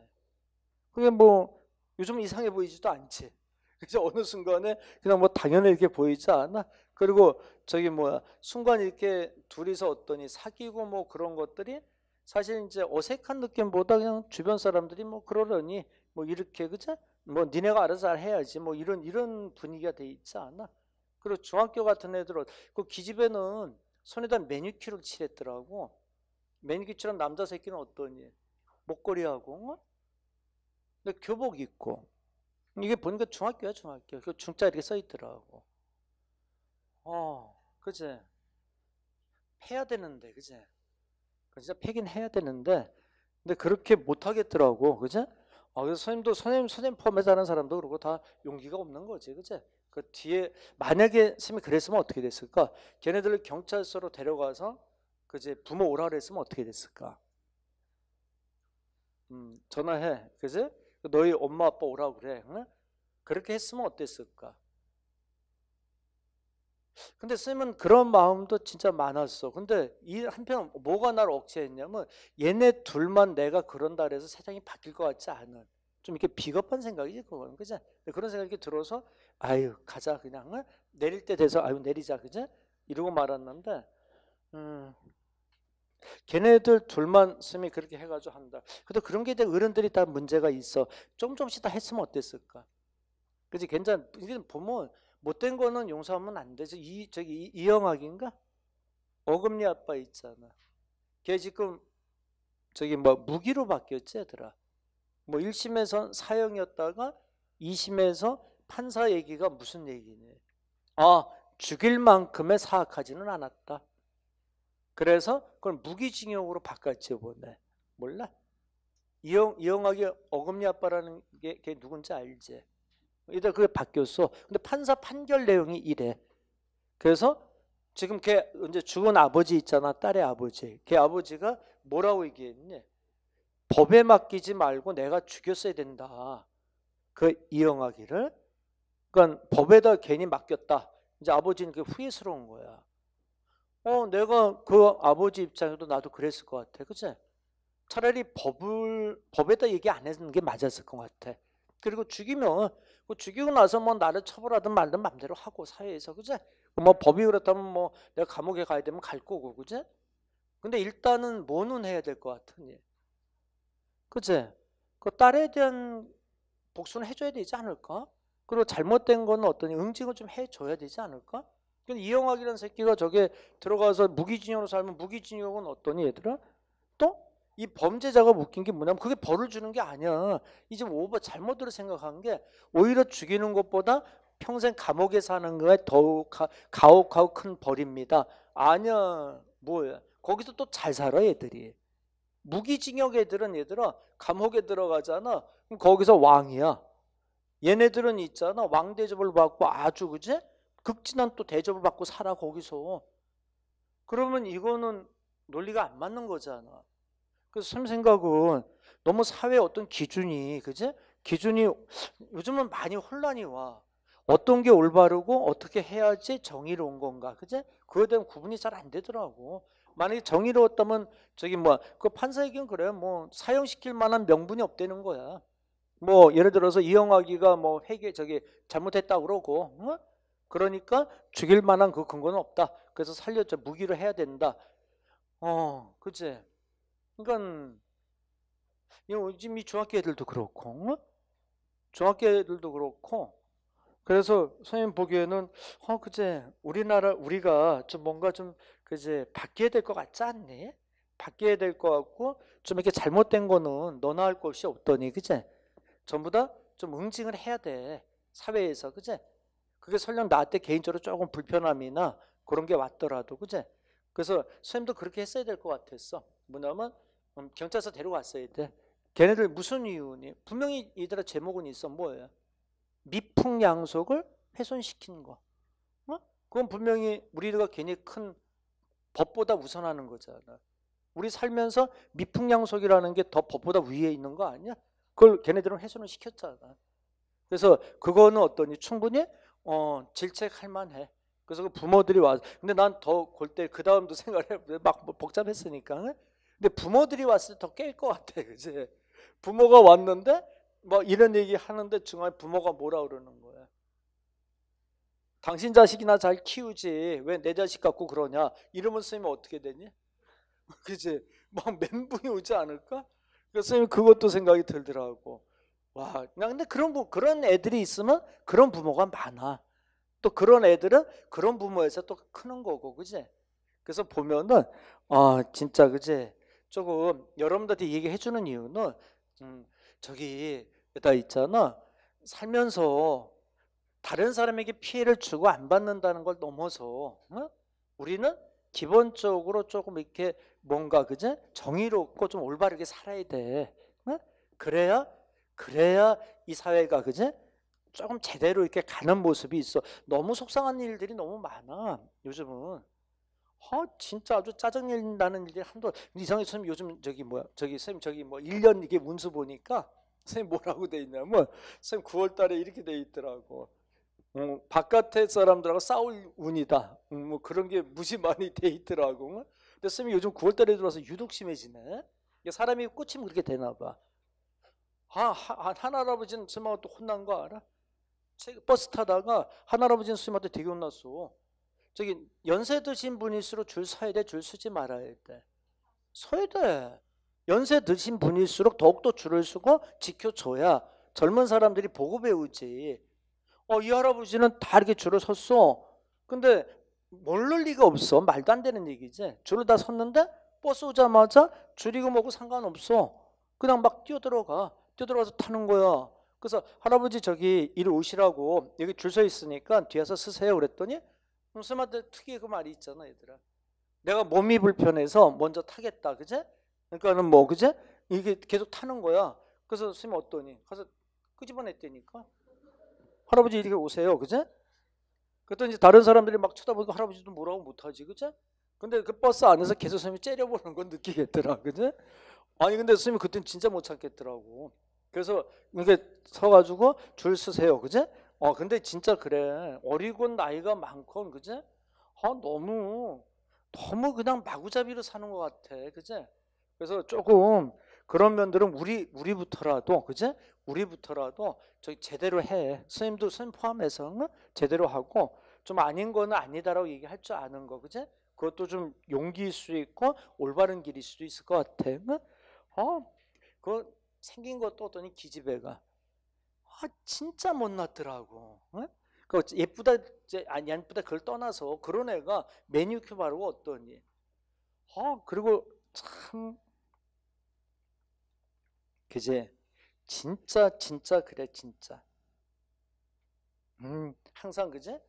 그게 뭐 요즘 이상해 보이지도 않지 그래서 어느 순간에 그냥 뭐 당연히 이렇게 보이지 않아 그리고 저기 뭐야 순간 이렇게 둘이서 어떠니 사귀고 뭐 그런 것들이 사실 이제 어색한 느낌보다 그냥 주변 사람들이 뭐 그러려니 뭐 이렇게 그죠? 뭐 니네가 알아서 해야지 뭐 이런 이런 분위기가 돼 있지 않나? 그리고 중학교 같은 애들은 그 기집애는 손에다 매니큐를 칠했더라고. 매니큐처럼 남자 새끼는 어떠니? 목걸이하고 어? 근데 교복 입고 이게 보니까 중학교야 중학교. 그 중자 이렇게 써 있더라고. 어, 그제 해야 되는데 그제. 진짜 패긴 해야 되는데 근데 그렇게 못 하겠더라고. 그죠? 아, 그래서 선생님도 선생님 선생님 포함해서 하는 사람도 그러고 다 용기가 없는 거지. 그죠? 그 뒤에 만약에 선생님이 그랬으면 어떻게 됐을까? 걔네들을 경찰서로 데려가서 그제 부모 오라 그랬으면 어떻게 됐을까? 음, 전화해. 그지? 너희 엄마 아빠 오라고 그래. 응? 그렇게 했으면 어땠을까? 근데 스님은 그런 마음도 진짜 많았어. 근데 이 한편 뭐가 나를 억제했냐면 얘네 둘만 내가 그런다 그래서 세상이 바뀔 것 같지 않은 좀 이렇게 비겁한 생각이지 그거는 그지? 그런 생각이 들어서 아유 가자 그냥 내릴 때 돼서 아유 내리자 그지? 이러고 말았는데 음, 걔네들 둘만 스님이 그렇게 해가지고 한다. 그래 그런 게 이제 어른들이 다 문제가 있어. 좀 조금씩 다 했으면 어땠을까? 그지? 괜찮. 이게 보면 못된 거는 용서하면 안 되죠. 이 저기 이영학인가? 어금니 아빠 있잖아. 걔 지금 저기 뭐 무기로 바뀌었지 얘들아. 뭐1심에서 사형이었다가 2심에서 판사 얘기가 무슨 얘기냐. 아, 죽일 만큼의 사악하지는 않았다. 그래서 그걸 무기징역으로 바꿨지 보네. 몰라? 이영, 이영학이 어금니 아빠라는 게, 걔 누군지 알지? 이제 그게 바뀌었어. 근데 판사 판결 내용이 이래. 그래서 지금 걔 이제 죽은 아버지 있잖아. 딸의 아버지. 걔 아버지가 뭐라고 얘기했니? 법에 맡기지 말고 내가 죽였어야 된다. 그 이영하기를. 그러니까 법에다 괜히 맡겼다. 이제 아버지는 그 후회스러운 거야. 어, 내가 그 아버지 입장에도 나도 그랬을 것 같아. 그치? 차라리 법을, 법에다 얘기 안 했는 게 맞았을 것 같아. 그리고 죽이면 그 죽이고 나서 뭐 나를 처벌하든 말든 맘대로 하고 사회에서 그제 그 뭐 법이 그렇다면 뭐 내가 감옥에 가야 되면 갈 거고 그제 근데 일단은 뭐는 해야 될 것 같으니 그제 그 딸에 대한 복수는 해줘야 되지 않을까 그리고 잘못된 거는 어떤 응징을 좀 해줘야 되지 않을까 근데 이영학이라는 새끼가 저게 들어가서 무기징역으로 살면 무기징역은 어떠니 얘들아 또이 범죄자가 묶인 게 뭐냐면 그게 벌을 주는 게 아니야. 이제 오버 잘못으로 생각한 게 오히려 죽이는 것보다 평생 감옥에 사는 거에 더욱 가, 옥하고큰 벌입니다. 아니야. 뭐야. 거기서 또 잘 살아 애들이 무기징역 애들은 얘들아 감옥에 들어가잖아. 그럼 거기서 왕이야. 얘네들은 있잖아. 왕 대접을 받고 아주 그지 극진한 또 대접을 받고 살아 거기서. 그러면 이거는 논리가 안 맞는 거잖아. 그래서 선 생각은 너무 사회 어떤 기준이 그지 기준이 요즘은 많이 혼란이 와. 어떤 게 올바르고 어떻게 해야지 정의로운 건가 그지 그거에 대한 구분이 잘 안 되더라고 만약에 정의로웠다면 저기 뭐 그 판사에겐 그래 뭐사용시킬 만한 명분이 없다는 거야 뭐 예를 들어서 이영학이가 뭐 회계 저기 잘못했다 그러고 어? 그러니까 죽일 만한 그 근거는 없다 그래서 살려줘 무기로 해야 된다 어 그제 그러니까 이 중학교 애들도 그렇고 어? 중학교 애들도 그렇고 그래서 선생님 보기에는 어 그제 우리나라 우리가 좀 뭔가 좀 그제 바뀌어야 될 것 같지 않니? 바뀌어야 될 것 같고 좀 이렇게 잘못된 거는 너나 할 것이 없더니 그제 전부 다 좀 응징을 해야 돼 사회에서 그제 그게 설령 나한테 개인적으로 조금 불편함이나 그런 게 왔더라도 그제 그래서 선생님도 그렇게 했어야 될 것 같았어 뭐냐면 경찰서 데려왔어야 돼. 걔네들 무슨 이유니? 분명히 얘들아 제목은 있어. 뭐예요? 미풍양속을 훼손시킨 거. 어? 그건 분명히 우리들과 괜히 큰 법보다 우선하는 거잖아. 우리 살면서 미풍양속이라는 게 더 법보다 위에 있는 거 아니야? 그걸 걔네들은 훼손을 시켰잖아. 그래서 그거는 어떠니? 충분히 어, 질책할 만해. 그래서 그 부모들이 와서 근데 난 더 골 때그 다음도 생각해 을막 뭐 복잡했으니까 근데 부모들이 왔을 때 더 깰 것 같아, 요 그지? 부모가 왔는데 뭐 이런 얘기 하는데 중간에 부모가 뭐라 그러는 거야? 당신 자식이나 잘 키우지 왜 내 자식 갖고 그러냐? 이러면 선생님 어떻게 되니? 그지? 막 멘붕이 오지 않을까? 그래서 그러니까 선생님 그것도 생각이 들더라고. 와, 그 근데 그런 그런 애들이 있으면 그런 부모가 많아. 또 그런 애들은 그런 부모에서 또 크는 거고, 그지? 그래서 보면은 아 진짜 그지 조금 여러분들한테 얘기해 주는 이유는 음, 저기 다 있잖아 살면서 다른 사람에게 피해를 주고 안 받는다는 걸 넘어서 어? 우리는 기본적으로 조금 이렇게 뭔가 그제 정의롭고 좀 올바르게 살아야 돼 어? 그래야 그래야 이 사회가 그제 조금 제대로 이렇게 가는 모습이 있어 너무 속상한 일들이 너무 많아 요즘은 아, 진짜 아주 짜증낸다는 일이 한두 이상해 선생님 요즘 저기 뭐야 저기 선생님 저기 뭐 1년 이게 문서 보니까 선생님 뭐라고 돼 있냐면 선생님 9월 달에 이렇게 돼 있더라고 음, 어, 바깥의 사람들하고 싸울 운이다 음, 뭐 그런 게 무시 많이 돼 있더라고 어? 근데 선생님 요즘 9월 달에 들어와서 유독 심해지네 사람이 꽂히면 그렇게 되나 봐 아, 한, 한 할아버지는 선생님하고 또 혼난 거 알아? 버스 타다가 한 할아버지는 선생님한테 되게 혼났어 저기 연세 드신 분일수록 줄 서야 돼, 줄 서지 말아야 돼. 서야 돼. 연세 드신 분일수록 더욱더 줄을 서고 지켜줘야 젊은 사람들이 보고 배우지. 어, 이 할아버지는 다 이렇게 줄을 섰어. 근데 모를 리가 없어. 말도 안 되는 얘기지. 줄을 다 섰는데 버스 오자마자 줄이고 뭐고 상관없어. 그냥 막 뛰어들어가. 뛰어들어가서 타는 거야. 그래서 할아버지 저기 일리 오시라고 여기 줄 서 있으니까 뒤에서 쓰세요 그랬더니 스마트 특유의 그 말이 있잖아, 얘들아. 내가 몸이 불편해서 먼저 타겠다, 그제? 그러니까는 뭐, 그제? 이게 계속 타는 거야. 그래서 스님 어떠니? 가서 끄집어냈대니까 할아버지 이렇게 오세요, 그제? 그랬더니 이제 다른 사람들이 막 쳐다보니까 할아버지도 뭐라고 못하지, 그제? 근데 그 버스 안에서 계속 스님이 째려보는 건 느끼겠더라, 그제? 아니 근데 스님이 그땐 진짜 못 참겠더라고. 그래서 이렇게 서가지고 줄 서세요, 그제? 어, 근데 진짜 그래. 어리고 나이가 많건, 그제? 아, 너무, 너무 그냥 마구잡이로 사는 것 같아. 그제? 그래서 조금 그런 면들은 우리, 우리부터라도, 그제? 우리부터라도 저기 제대로 해. 스님도 스님 포함해서 응? 제대로 하고, 좀 아닌 거는 아니다라고 얘기할 줄 아는 거, 그제? 그것도 좀 용기일 수 있고, 올바른 길일 수도 있을 것 같아. 어, 그 생긴 것도 어떠니 기집애가. 아, 진짜 못났더라고. 어? 그 예쁘다, 아니, 예쁘다 그걸 떠나서 그런 애가 매니큐어 바르고 어떠니? 아, 그리고 참, 그제, 진짜, 진짜 그래, 진짜. 음, 항상 그제?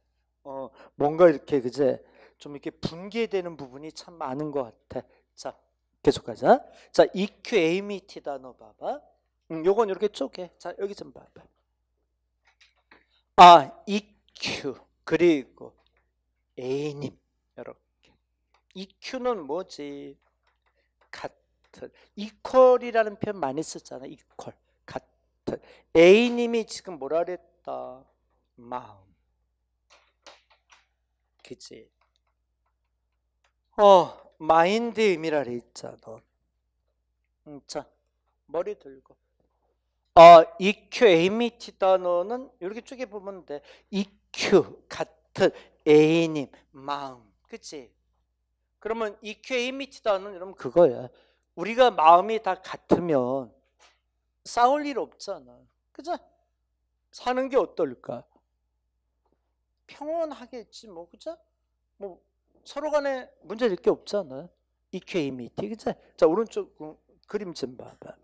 어, 뭔가 이렇게 그제 좀 이렇게 붕괴되는 부분이 참 많은 것 같아. 자, 계속가자 자, EQ, AMET 단어 봐봐. 음, 요건 이렇게 쪼개. 자, 여기 좀 봐봐. 아, EQ 그리고 A님 이렇게 EQ는 뭐지? 같은 이퀄이라는 e 표현 많이 썼잖아요 이퀄 e 같은 A님이 지금 뭐라 그랬다? 마음 그치? 어 마인드의 미라 그랬잖아. 응, 음, 자 머리 들고 어, 이큐 에이미티 단어는 이렇게 쪼개 보면 돼. 이큐 e 같은 A님 마음, 그렇지? 그러면 이큐 에이미티 단어는 여러분 그거야. 우리가 마음이 다 같으면 싸울 일 없잖아, 그죠? 사는 게 어떨까? 평온하겠지, 뭐, 그죠? 뭐 서로 간에 문제될 게 없잖아. 이큐 e 에이미티, 그죠? 자 오른쪽 그림 좀 봐봐.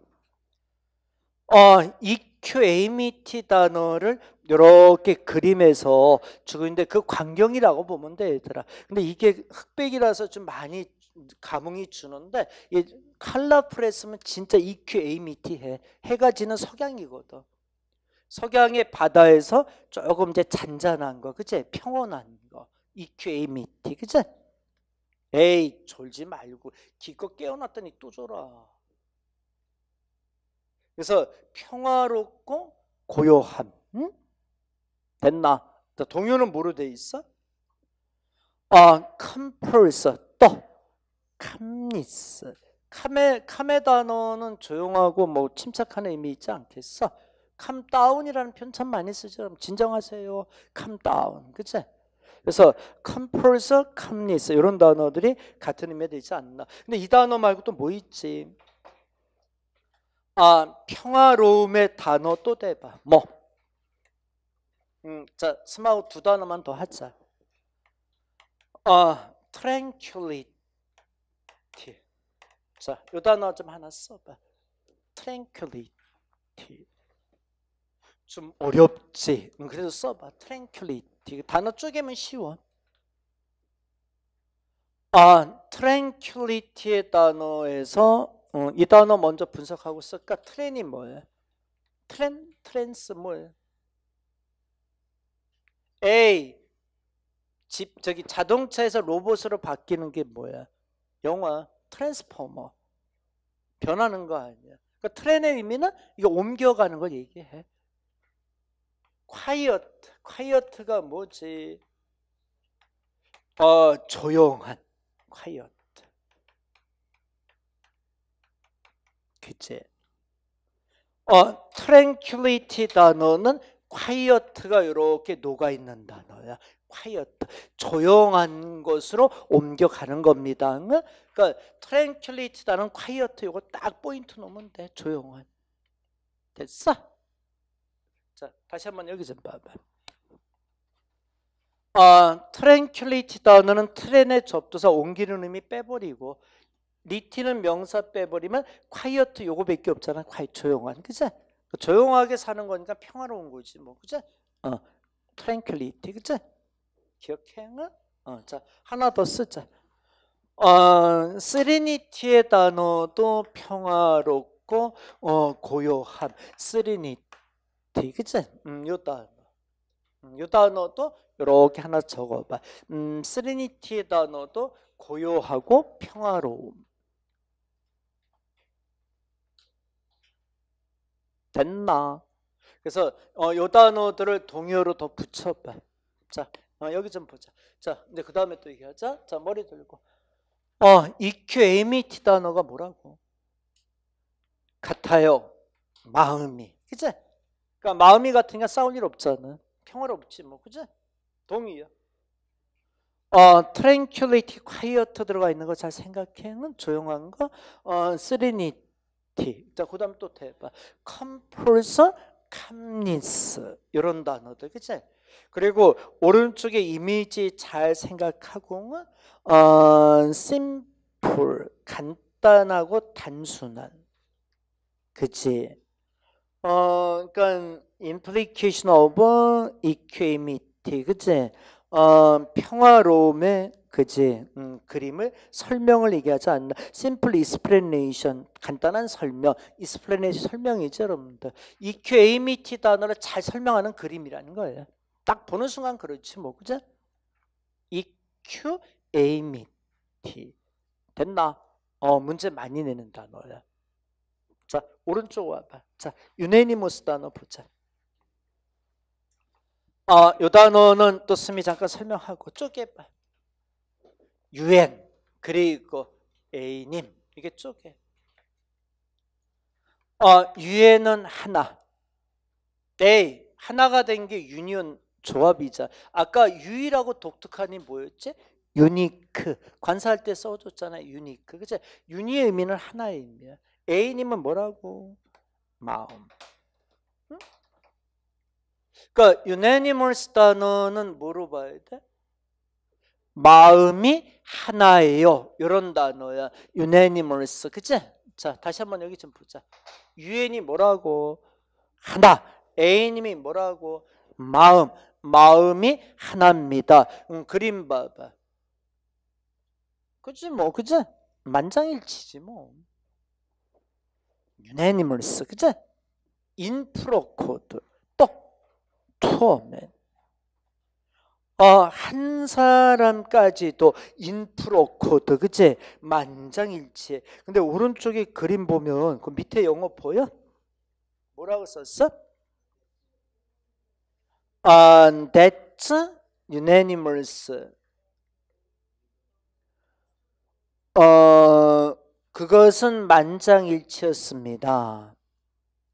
어, EQA 미티 단어를 이렇게 그림에서 주고 있는데 그 광경이라고 보면 되 얘들아. 근데 이게 흑백이라서 좀 많이 감흥이 주는데 이 칼라 프레스면 진짜 EQA 미티해. 해가 지는 석양이거든. 석양의 바다에서 조금 이제 잔잔한 거, 그치? 평온한 거. EQA 미티, 그치? 에이 졸지 말고 기껏 깨어났더니 또 졸아 그래서 평화롭고 고요함. 응? 됐나? 동요는 뭐로 돼 있어? 아, 캄프로 있또 캄니스. 캄의 캄의 단어는 조용하고 뭐 침착한 의미 있지 않겠어? 캄다운이라는 편참 많이 쓰죠. 진정하세요. 캄다운. 그치? 그래서 컴퍼서 캄니스 이런 단어들이 같은 의미에 되지 않나. 근데 이 단어 말고 또 뭐 있지? 아, 평화로움의 단어 또 대봐. 뭐? 음, 자, 스마우 두 단어만 더 하자. 아, tranquility. 자, 요 단어 좀 하나 써봐. tranquility. 좀 어렵지. 음, 그래서 써봐. tranquility. 그 단어 쪼개면 쉬워. 아, tranquility의 단어에서 음, 이 단어 먼저 분석하고 쓸까? 트렌이 뭐예 트렌, 트랜스 뭐예 A, 집, 저기 자동차에서 로봇으로 바뀌는 게 뭐야? 영화, 트랜스포머. 변하는 거 아니야. 그러니까 트렌의 의미는 이게 옮겨가는 걸 얘기해. quiet, quiet가 뭐지? 어, 조용한 quiet. 그치? 어, tranquility 단어는 quiet가 이렇게 녹아 있는 단어야. quiet 조용한 것으로 옮겨가는 겁니다. 그러니까 tranquility 단어 는 quiet 이거 딱 포인트 놓으면 돼. 조용한. 됐어? 자, 다시 한번 여기 좀 봐봐. 어, tranquility 단어는 트렌의 접두사 옮기는 의미 빼버리고 리티는 명사 빼버리면 콰이어트 요거밖에 없잖아. 콰이 조용한. 그죠? 그 조용하게 사는 거니까 평화로운 거지 뭐. 그죠? 어. 트랭클리티. 그죠? 기억해? 어. 자, 하나 더 쓰자. 어, 세리니티의 단어도 평화롭고 어, 고요함. 세리니티. 그죠? 음, 요 단어. 음, 요 단어도 이렇게 하나 적어봐. 음, 세리니티의 단어도 고요하고 평화로움. 됐나? 그래서 어, 요 단어들을 동요로 더 붙여봐. 자, 어, 여기 좀 보자. 자, 이제 그 다음에 또 얘기하자. 자, 머리 들고. 어, EQMET 단어가 뭐라고? 같아요. 마음이. 그치? 그러니까 마음이 같으니 싸울 일 없잖아. 평화롭지 뭐. 그치? 동의야. 어, tranquility, q u i 들어가 있는 거 잘 생각해. 조용한 거. 어, serenity. 티. 자, 그 다음 또 대봐. 컴플서, 캄니스. 이런 단어들, 그치? 그리고 오른쪽에 이미지 잘 생각하고, 어, 심플. 간단하고 단순한. 그치? 어, 그러니까 implication of equanimity, 그치? 어, 평화로움의 그지 음, 그림을 설명을 얘기하지 않는다. Simple e x 간단한 설명, e x p l a n a 설명이죠, 여러분들. EQ AMT 단어를 잘 설명하는 그림이라는 거예요. 딱 보는 순간 그렇지 뭐 그죠? EQ AMT e 됐나? 어 문제 많이 내는 단어야. 자 오른쪽 와봐. 자 유네니모스 단어 보자. 어, 요 단어는 또 스미 잠깐 설명하고 쪼개 봐. 유엔 그리고 에이님 이게 쪼개. 어, 유엔은 하나. 데이 하나가 된 게 유니온 조합이자 아까 유이라고 독특한 이 뭐였지? 유니크 관사할 때 써줬잖아 요 유니크 그치? 유니의 의미는 하나의 의미야 이님은 뭐라고? 마음 그러니까 유네니 n 스다 o u s 어 봐야 돼? 마음이 하나예요. 이런 단어야. 유네니 n 스 그치? 자, 다시 한번 여기 좀 보자. 유엔이 뭐라고? 하나. A님이 뭐라고? 마음. 마음이 하나입니다. 음, 그림 봐봐. 그치 뭐 그치? 만장일치지 뭐. 유네니멀스 그치? 인프로 코드. t o r 어, 한 사람까지도 인프로 코드, 그치? 만장일치 근데 오른쪽에 그림 보면, 그 밑에 영어 보여? 뭐라고 썼어? Uh, that's unanimous. 어, 그것은 만장일치였습니다.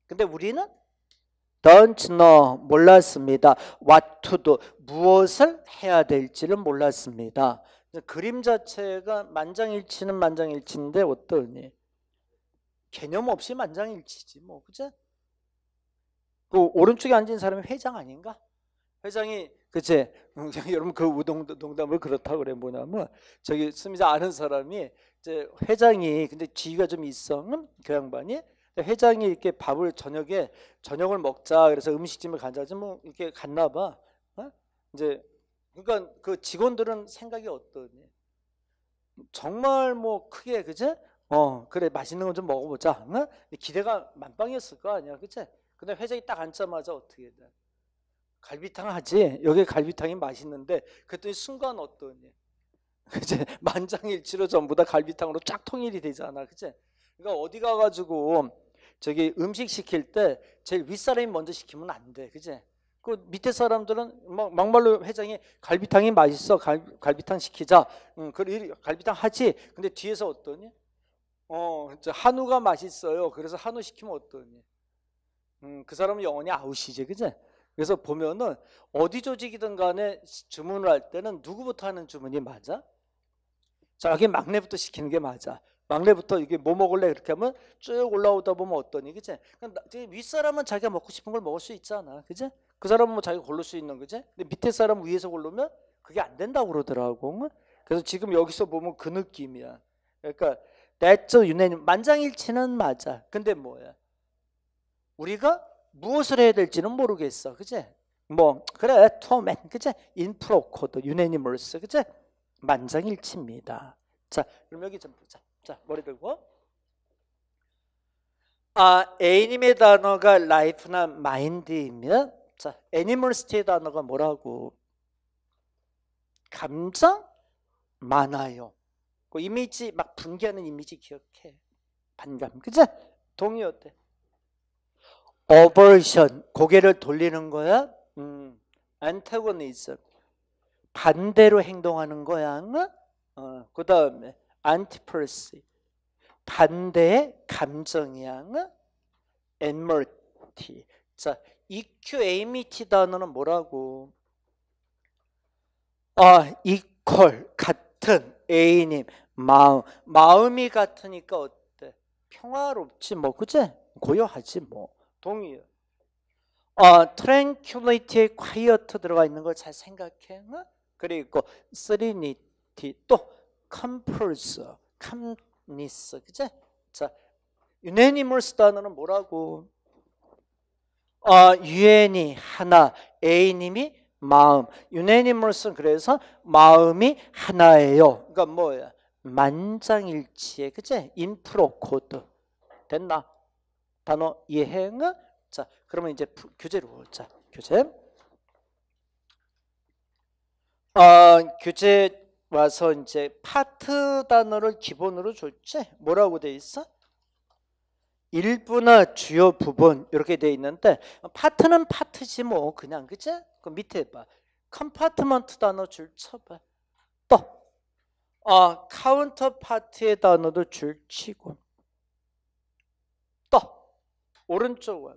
근데 우리는 don't know 몰랐습니다. what to do 무엇을 해야 될지를 몰랐습니다. 그림 자체가 만장일치는 만장일치인데 어떠니? 개념 없이 만장일치지 뭐 그죠? 그 오른쪽에 앉은 사람이 회장 아닌가? 회장이 그치? 여러분 그 우동 농담을 그렇다 그래 뭐냐면 저기 스미자 아는 사람이 이제 회장이 근데 지위가 좀 있어 그 양반이 회장이 이렇게 밥을 저녁에 저녁을 먹자 그래서 음식점에 간자지 뭐 이렇게 갔나 봐. 어? 이제 그러니까 그 직원들은 생각이 어떠니? 정말 뭐 크게 그제? 어 그래 맛있는 건좀 먹어보자. 어? 기대가 만빵이었을 거 아니야, 그치? 근데 회장이 딱 앉자마자 어떻게 돼? 갈비탕 하지. 여기 갈비탕이 맛있는데 그랬더니 순간 어떠니? 그제 만장일치로 전부 다 갈비탕으로 쫙 통일이 되잖아, 그제? 그러니까 어디 가가지고 저기 음식 시킬 때 제일 윗사람이 먼저 시키면 안 돼. 그지? 그 밑에 사람들은 막, 막말로 회장이 갈비탕이 맛있어. 갈, 갈 비탕 시키자. 응, 그래, 갈비탕 하지. 근데 뒤에서 어떠니? 어, 저 한우가 맛있어요. 그래서 한우 시키면 어떠니? 음, 그 사람은 영원히 아웃이지. 그지? 그래서 보면은 어디 조직이든 간에 주문을 할 때는 누구부터 하는 주문이 맞아? 자기 막내부터 시키는 게 맞아. 막내부터 이게 뭐 먹을래 이렇게 하면 쭉 올라오다 보면 어떠니 그지? 윗사람은 자기가 먹고 싶은 걸 먹을 수 있잖아 그지? 그 사람은 뭐 자기가 고를 수 있는 거지? 근데 밑에 사람 위에서 고르면 그게 안 된다고 그러더라고 그래서 지금 여기서 보면 그 느낌이야 그러니까 대처 유네님 만장일치는 맞아 근데 뭐야 우리가 무엇을 해야 될지는 모르겠어 그지? 뭐 그래 토맨 그지? 인프로코드 유네니멀스 그지? 만장일치입니다 자 그럼 여기 좀 보자 자, 머리 들고. 아, A님의 단어가 l i f 나 m i n 이면 자, animal 단어가 뭐라고? 감정 많아요. 그 이미지 막 분개하는 이미지 기억해. 반감. 그죠? 동의 어때? 어버션 고개를 돌리는 거야. 음. 안타고니즘 반대로 행동하는 거야. 어, 그다음에 안티프레시 반대의 감정이양 엔멀티 자 EQAMT e 단어는 뭐라고? 아, 이퀄 같은 A님 마음 마음이 같으니까 어때? 평화롭지 뭐 그제? 고요하지 뭐 동의요 어, 트랭큐리티에 q u i e 들어가 있는 걸 잘 생각해 응? 그리고 스리니티 또 컴플스, 캄니스, 그치? 자, 유네니멀스 단어는 뭐라고? 어, 유엔이 하나, A님이 마음. 유네니멀스는 그래서 마음이 하나예요. 그러니까 뭐야? 만장일치의 그제 인프로 코드 됐나? 단어 이해행자 그러면 이제 교재로 자 교재 어, 교재 와서 이제 파트 단어를 기본으로 줬지 뭐라고 돼 있어? 일부나 주요 부분 이렇게 돼 있는데 파트는 파트지 뭐 그냥 그치? 그 밑에 봐 컴파트먼트 단어 줄 쳐봐 또 어, 카운터 파트의 단어도 줄 치고 또 오른쪽 와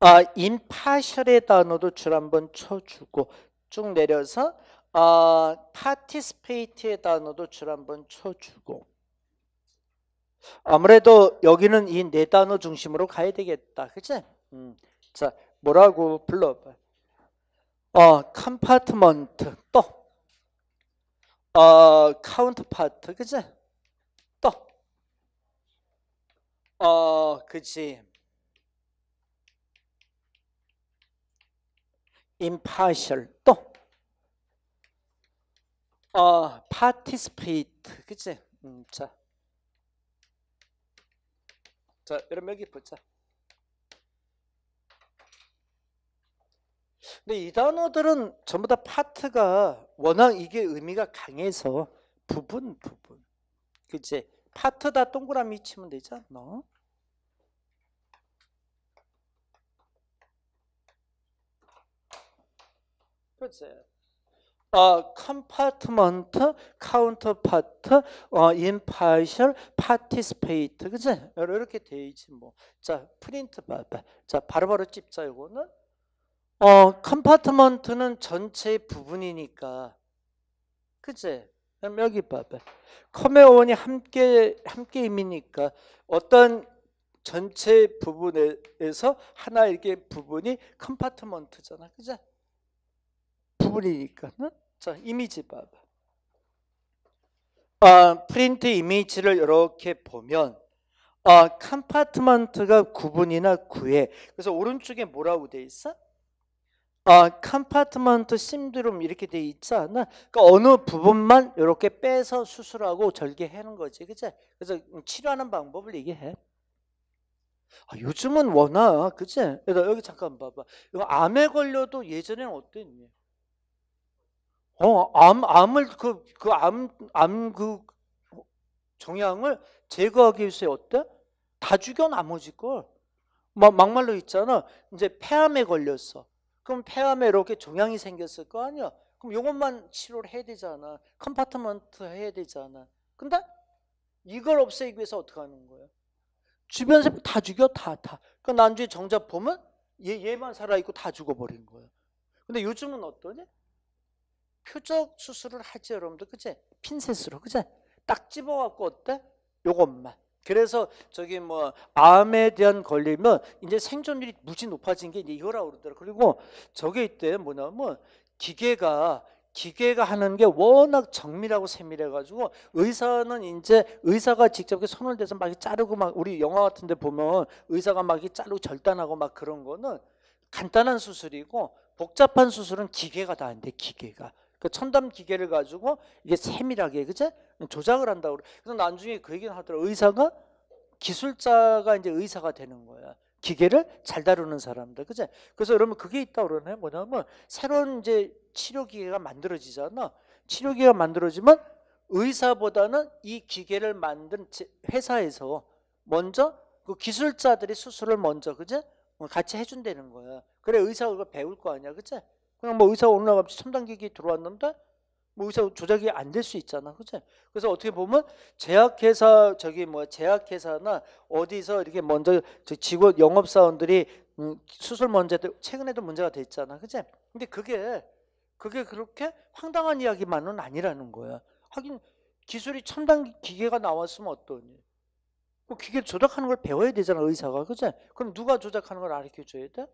아, 인파셜의 단어도 줄 한번 쳐주고 쭉 내려서 어, participate의 단어도 줄 한번 쳐주고 아무래도 여기는 이 네 단어 중심으로 가야 되겠다. 그치? 음. 자, 뭐라고 불러봐. 어, 컴파트먼트, 또. 어, 카운트파트, 그치? 또. 어, 그치. 임파셜, 또. 어, participate. 그치? 음, 자. 자, 여러분 여기 보자. 근데 이 단어들은 전부 다 파트가 워낙 이게 의미가 강해서 부분 부분. 그치? 파트다 동그라미 치면 되지 않나? 그치? 어, 컴파트먼트, 카운터파트, 어, 인파셜, 파티스페이트 그치? 이렇게 돼 있지 뭐. 자 프린트 봐봐. 자 바로바로 찝자 이거는. 어 컴파트먼트는 전체 부분이니까 그치? 그럼 여기 봐봐. 컴의원이 함께 함께 임이니까 어떤 전체 부분에서 하나 이 부분이 컴파트먼트잖아, 그죠? 부분이니까. 응? 자, 이미지밥. 어, 아, 프린트 이미지를 이렇게 보면 어, 컴파트먼트가 구분이나 구해. 그래서 오른쪽에 뭐라고 돼 있어? 어, 컴파트먼트 심드롬 이렇게 돼 있지 않아? 그러니까 어느 부분만 이렇게 빼서 수술하고 절개하는 거지, 그치? 그래서 음, 치료하는 방법을 얘기해. 아, 요즘은 워낙, 그치? 여기 잠깐 봐봐. 이거 암에 걸려도 예전엔 어땠니? 어암 암을 그 그 암 암 그종양을 제거하기 위해서 어때? 다 죽여 나머지 걸. 막 막말로 있잖아. 이제 폐암에 걸렸어. 그럼 폐암에 이렇게 종양이 생겼을 거 아니야. 그럼 이것만 치료를 해야 되잖아. 컴파트먼트 해야 되잖아. 근데 이걸 없애기 위해서 어떻게 하는 거야? 주변 사람 다 죽여 다 다. 그 난주에 정작 보면 얘 얘만 살아 있고 다 죽어버린 거야. 근데 요즘은 어떠냐? 표적 수술을 하지 여러분들 그제 핀셋으로 그제 딱 집어갖고 어때? 요것만 그래서 저기 뭐 암에 대한 걸리면 이제 생존율이 무지 높아진 게 이제 이거라고 그러더라 그리고 저게 이때 뭐냐면 뭐, 기계가 기계가 하는 게 워낙 정밀하고 세밀해가지고 의사는 이제 의사가 직접 손을 대서 막 자르고 막 우리 영화 같은데 보면 의사가 막 자르고 절단하고 막 그런 거는 간단한 수술이고 복잡한 수술은 기계가 다 하는데 기계가 그 첨단 기계를 가지고 이게 세밀하게 그죠 조작을 한다고 그래. 그래서 나중에 그 얘기는 하더라. 의사가 기술자가 이제 의사가 되는 거야. 기계를 잘 다루는 사람들, 그죠 그래서 여러분 그게 있다 그러네. 뭐냐면 새로운 이제 치료 기계가 만들어지잖아. 치료 기계가 만들어지면 의사보다는 이 기계를 만든 회사에서 먼저 그 기술자들이 수술을 먼저, 그죠 같이 해준다는 거야. 그래 의사가 배울 거 아니야, 그죠 그냥 뭐 의사 오늘 갑자기 첨단 기기 들어왔는데 뭐 의사 조작이 안 될 수 있잖아, 그죠? 그래서 어떻게 보면 제약회사 저기 뭐 제약회사나 어디서 이렇게 먼저 저 직원 영업사원들이 음, 수술 문제저 최근에도 문제가 됐잖아 그죠? 근데 그게 그게 그렇게 황당한 이야기만은 아니라는 거야. 하긴 기술이 첨단 기계가 나왔으면 어떠니? 그 뭐 기계 조작하는 걸 배워야 되잖아 의사가, 그죠? 그럼 누가 조작하는 걸 가르쳐 줘야 돼?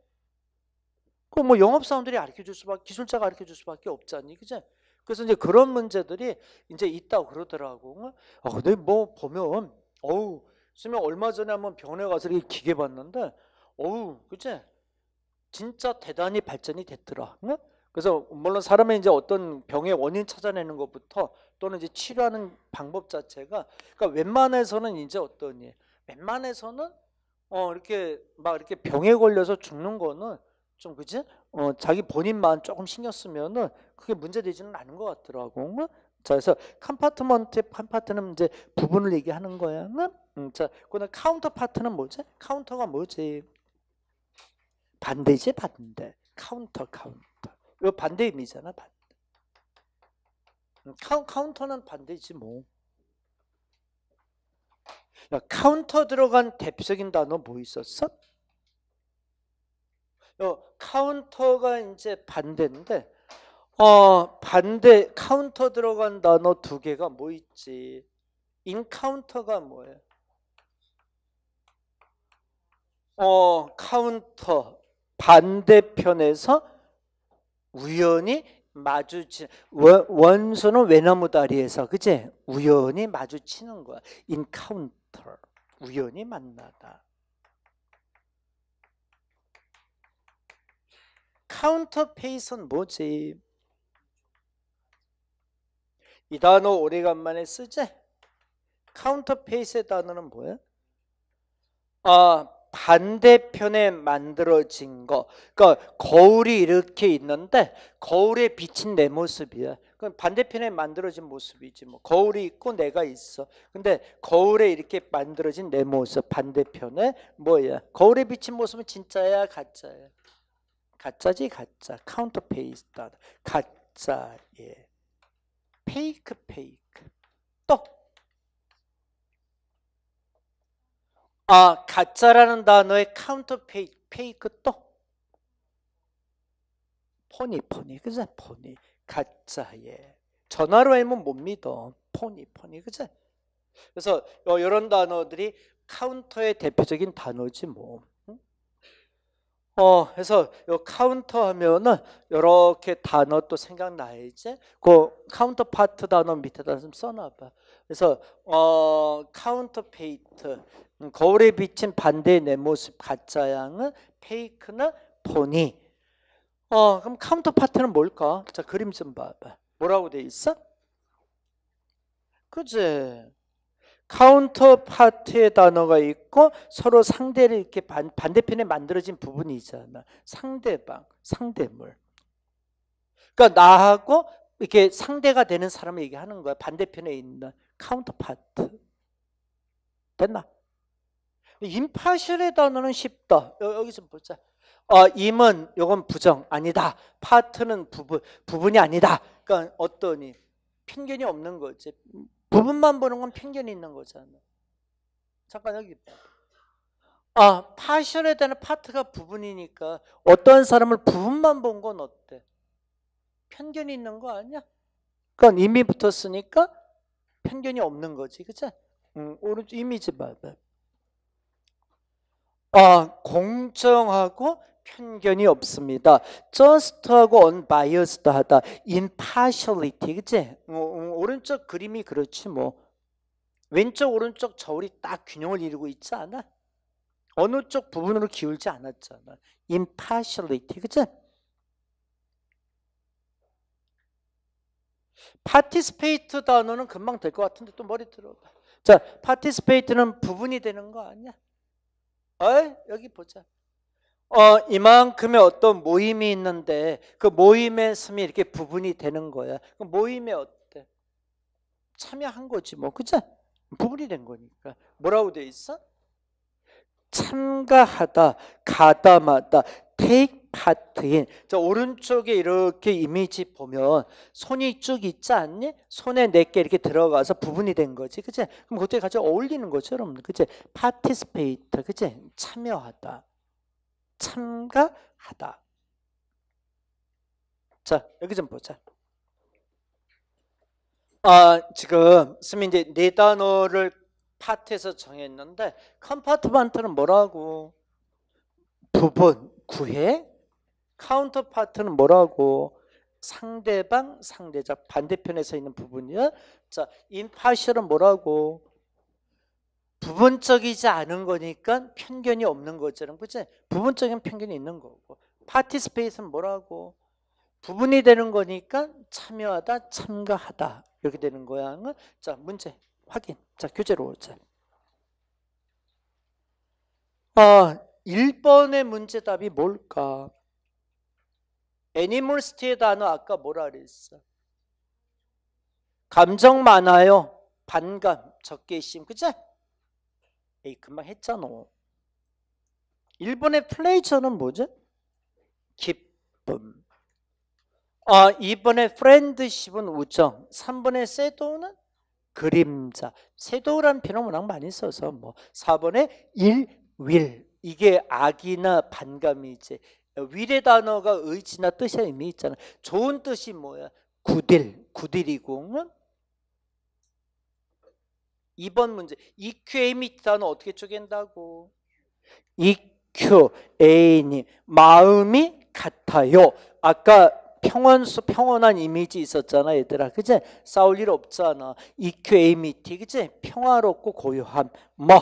그럼 뭐 영업사원들이 가르쳐줄 수밖에, 기술자가 가르쳐줄 수밖에 없잖니, 그죠? 그래서 이제 그런 문제들이 이제 있다고 그러더라고. 어, 아, 근데 뭐 보면, 어우, 쓰면 얼마 전에 한번 병원에 가서 이렇게 기계 봤는데, 어우, 그치? 진짜 대단히 발전이 됐더라. 응? 그래서 물론 사람의 이제 어떤 병의 원인 찾아내는 것부터 또는 이제 치료하는 방법 자체가 그러니까 웬만해서는 이제 어떤 웬만해서는 어 이렇게 막 이렇게 병에 걸려서 죽는 거는 좀 그지? 어, 자기 본인만 조금 신경 쓰면은 그게 문제되지는 않은 것 같더라고. 자, 그래서 컴파트먼트 컴파트는 이제 부분을 얘기하는 거야. 음, 자, 그다 카운터 파트는 뭐지? 카운터가 뭐지? 반대지 반대. 카운터 카운터. 이 반대 의미잖아. 반대. 카운, 카운터는 반대지 뭐. 야, 카운터 들어간 대표적인 단어 뭐 있었어? 어, 카운터가 이제 반대인데 어 반대 카운터 들어간 단어 두 개가 뭐 있지? 인카운터가 뭐예요? 어 카운터 반대편에서 우연히 마주치 원수는 외나무 다리에서 그치 우연히 마주치는 거야 인카운터 우연히 만나다 카운터페이스는 뭐지? 이 단어 오래간만에 쓰지? 카운터페이스의 단어는 뭐야? 아 반대편에 만들어진 거 그러니까 거울이 이렇게 있는데 거울에 비친 내 모습이야 그건 반대편에 만들어진 모습이지 뭐 거울이 있고 내가 있어 근데 거울에 이렇게 만들어진 내 모습 반대편에 뭐야 거울에 비친 모습은 진짜야 가짜야 가짜지 가짜 카운터 페이스다 가짜 예 페이크 페이크 또 아, 가짜라는 단어의 카운터 페이, 페이크 또 포니 포니 그죠? 포니 가짜 예 전화로 하면 못 믿어 포니 포니 그죠? 그래서 요런 단어들이 카운터의 대표적인 단어지 뭐 어, 해서 요 카운터 하면은 이렇게 단어 또 생각나야지. 그 카운터 파트 단어 밑에다 좀 써놔봐. 그래서 어 카운터 페이트 음, 거울에 비친 반대의 내 모습 가짜 양은 페이크나 보니어 그럼 카운터 파트는 뭘까? 자 그림 좀 봐봐. 뭐라고 돼 있어? 그지. 카운터 파트의 단어가 있고 서로 상대를 이렇게 반, 반대편에 만들어진 부분이 있잖아. 상대방, 상대물. 그러니까 나하고 이렇게 상대가 되는 사람을 얘기하는 거야. 반대편에 있는 카운터 파트. 됐나? 임파셜의 단어는 쉽다. 여기 좀 보자. 어, 임은 요건 부정 아니다. 파트는 부분 부분이 아니다. 그러니까 어떠니 편견이 없는 거지. 부분만 보는 건 편견이 있는 거잖아. 잠깐 여기 아 파션에 대한 파트가 부분이니까 어떠 사람을 부분만 본 건 어때? 편견이 있는 거 아니야? 그건 이미 붙었으니까 편견이 없는 거지, 그치? 음, 오른쪽 이미지 봐봐. 아, 공정하고 편견이 없습니다. just하고 unbiased하다. impartiality 그치? 어, 어, 오른쪽 그림이 그렇지 뭐. 왼쪽 오른쪽 저울이 딱 균형을 이루고 있지 않아? 어느 쪽 부분으로 기울지 않았잖아. impartiality 그치? participate 단어는 금방 될 것 같은데 또 머리 들어봐. 자, participate는 부분이 되는 거 아니야? 어? 여기 보자. 어, 이만큼의 어떤 모임이 있는데 그 모임의 숨이 이렇게 부분이 되는 거야. 그 모임에 어때? 참여한 거지 뭐, 그죠 부분이 된 거니까. 뭐라고 돼 있어? 참가하다, 가담하다, take 파트인 저 오른쪽에 이렇게 이미지 보면 손이 쭉 있지 않니? 손에 내게 이렇게 들어가서 부분이 된 거지, 그치? 그럼 그때 같이 어울리는 거죠, 여러분. 그치? 파티스페이터, 그치? 참여하다. 참가하다. 자, 여기 좀 보자. 아, 지금 쓰면 이제 네 단어를 파트에서 정했는데 컴파트먼트는 뭐라고? 부분, 구해. 카운터 파트는 뭐라고? 상대방, 상대자 반대편에 서 있는 부분이야. 자, 인파셜은 뭐라고? 부분적이지 않은 거니까 편견이 없는 것처럼 그치? 부분적인 편견이 있는 거고 파티스페이스는 뭐라고? 부분이 되는 거니까 참여하다 참가하다 이렇게 되는 거야 자 문제 확인 자 교재로 오자 아, 1번의 문제 답이 뭘까? 애니멀스티의 단어 아까 뭐라 그랬어? 감정 많아요. 반감, 적개심. 그치? 에이 금방 했잖아 일본의 플레이처는 뭐죠? 기쁨 아, 2번의 프렌드십은 우정 3번의 세도우는 그림자 세도우라는 표현 워낙 많이 써서 뭐 4번의 일윌 이게 악이나 반감이 이제 위 단어가 의지나 뜻의 의미 있잖아 좋은 뜻이 뭐야 구딜 구딜이공은 2번 문제 EQA 밑단은 어떻게 쪼갠다고? EQA님 마음이 같아요. 아까 평온수 평온한 이미지 있었잖아 얘들아 그제 싸울 일 없잖아 EQA 미티 그제 평화롭고 고요함 뭐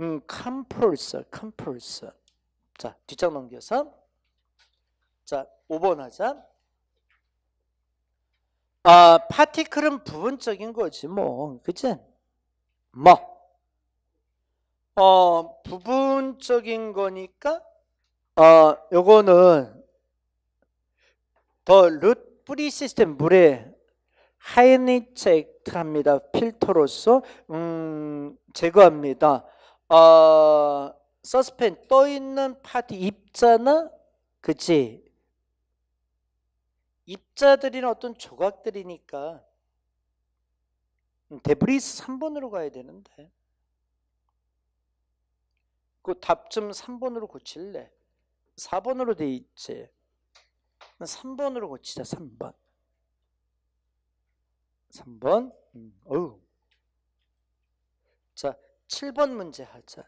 음, 컴플서 컴플서 자 뒷장 넘겨서 자 5번 하자 아, 파티클은 부분적인 거지 뭐 그치? 뭐 어, 부분적인 거니까 어, 요거는 더 룻뿌리 시스템 물에 하이니체액트합니다. 필터로서 음, 제거합니다. 어, 서스펜 떠 있는 파티 입자나 그치 입자들이나 어떤 조각들이니까 음, 데브리스 3번으로 가야 되는데 그 답 좀 3번으로 고칠래 4번으로 돼 있지 3번으로 고치자 3번 3번 음, 어우 자 7번 문제 하자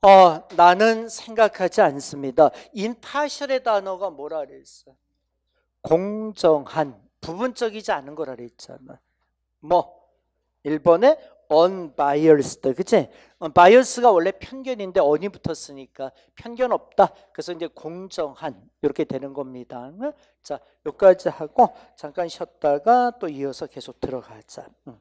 어, 나는 생각하지 않습니다. 인파셜의 단어가 뭐라 그랬어? 공정한 부분적이지 않은 거라 그랬잖아 뭐 일본의 unbiased 그치? bias가 원래 편견인데 언이 붙었으니까 편견 없다 그래서 이제 공정한 이렇게 되는 겁니다 자 여기까지 하고 잠깐 쉬었다가 또 이어서 계속 들어가자 응.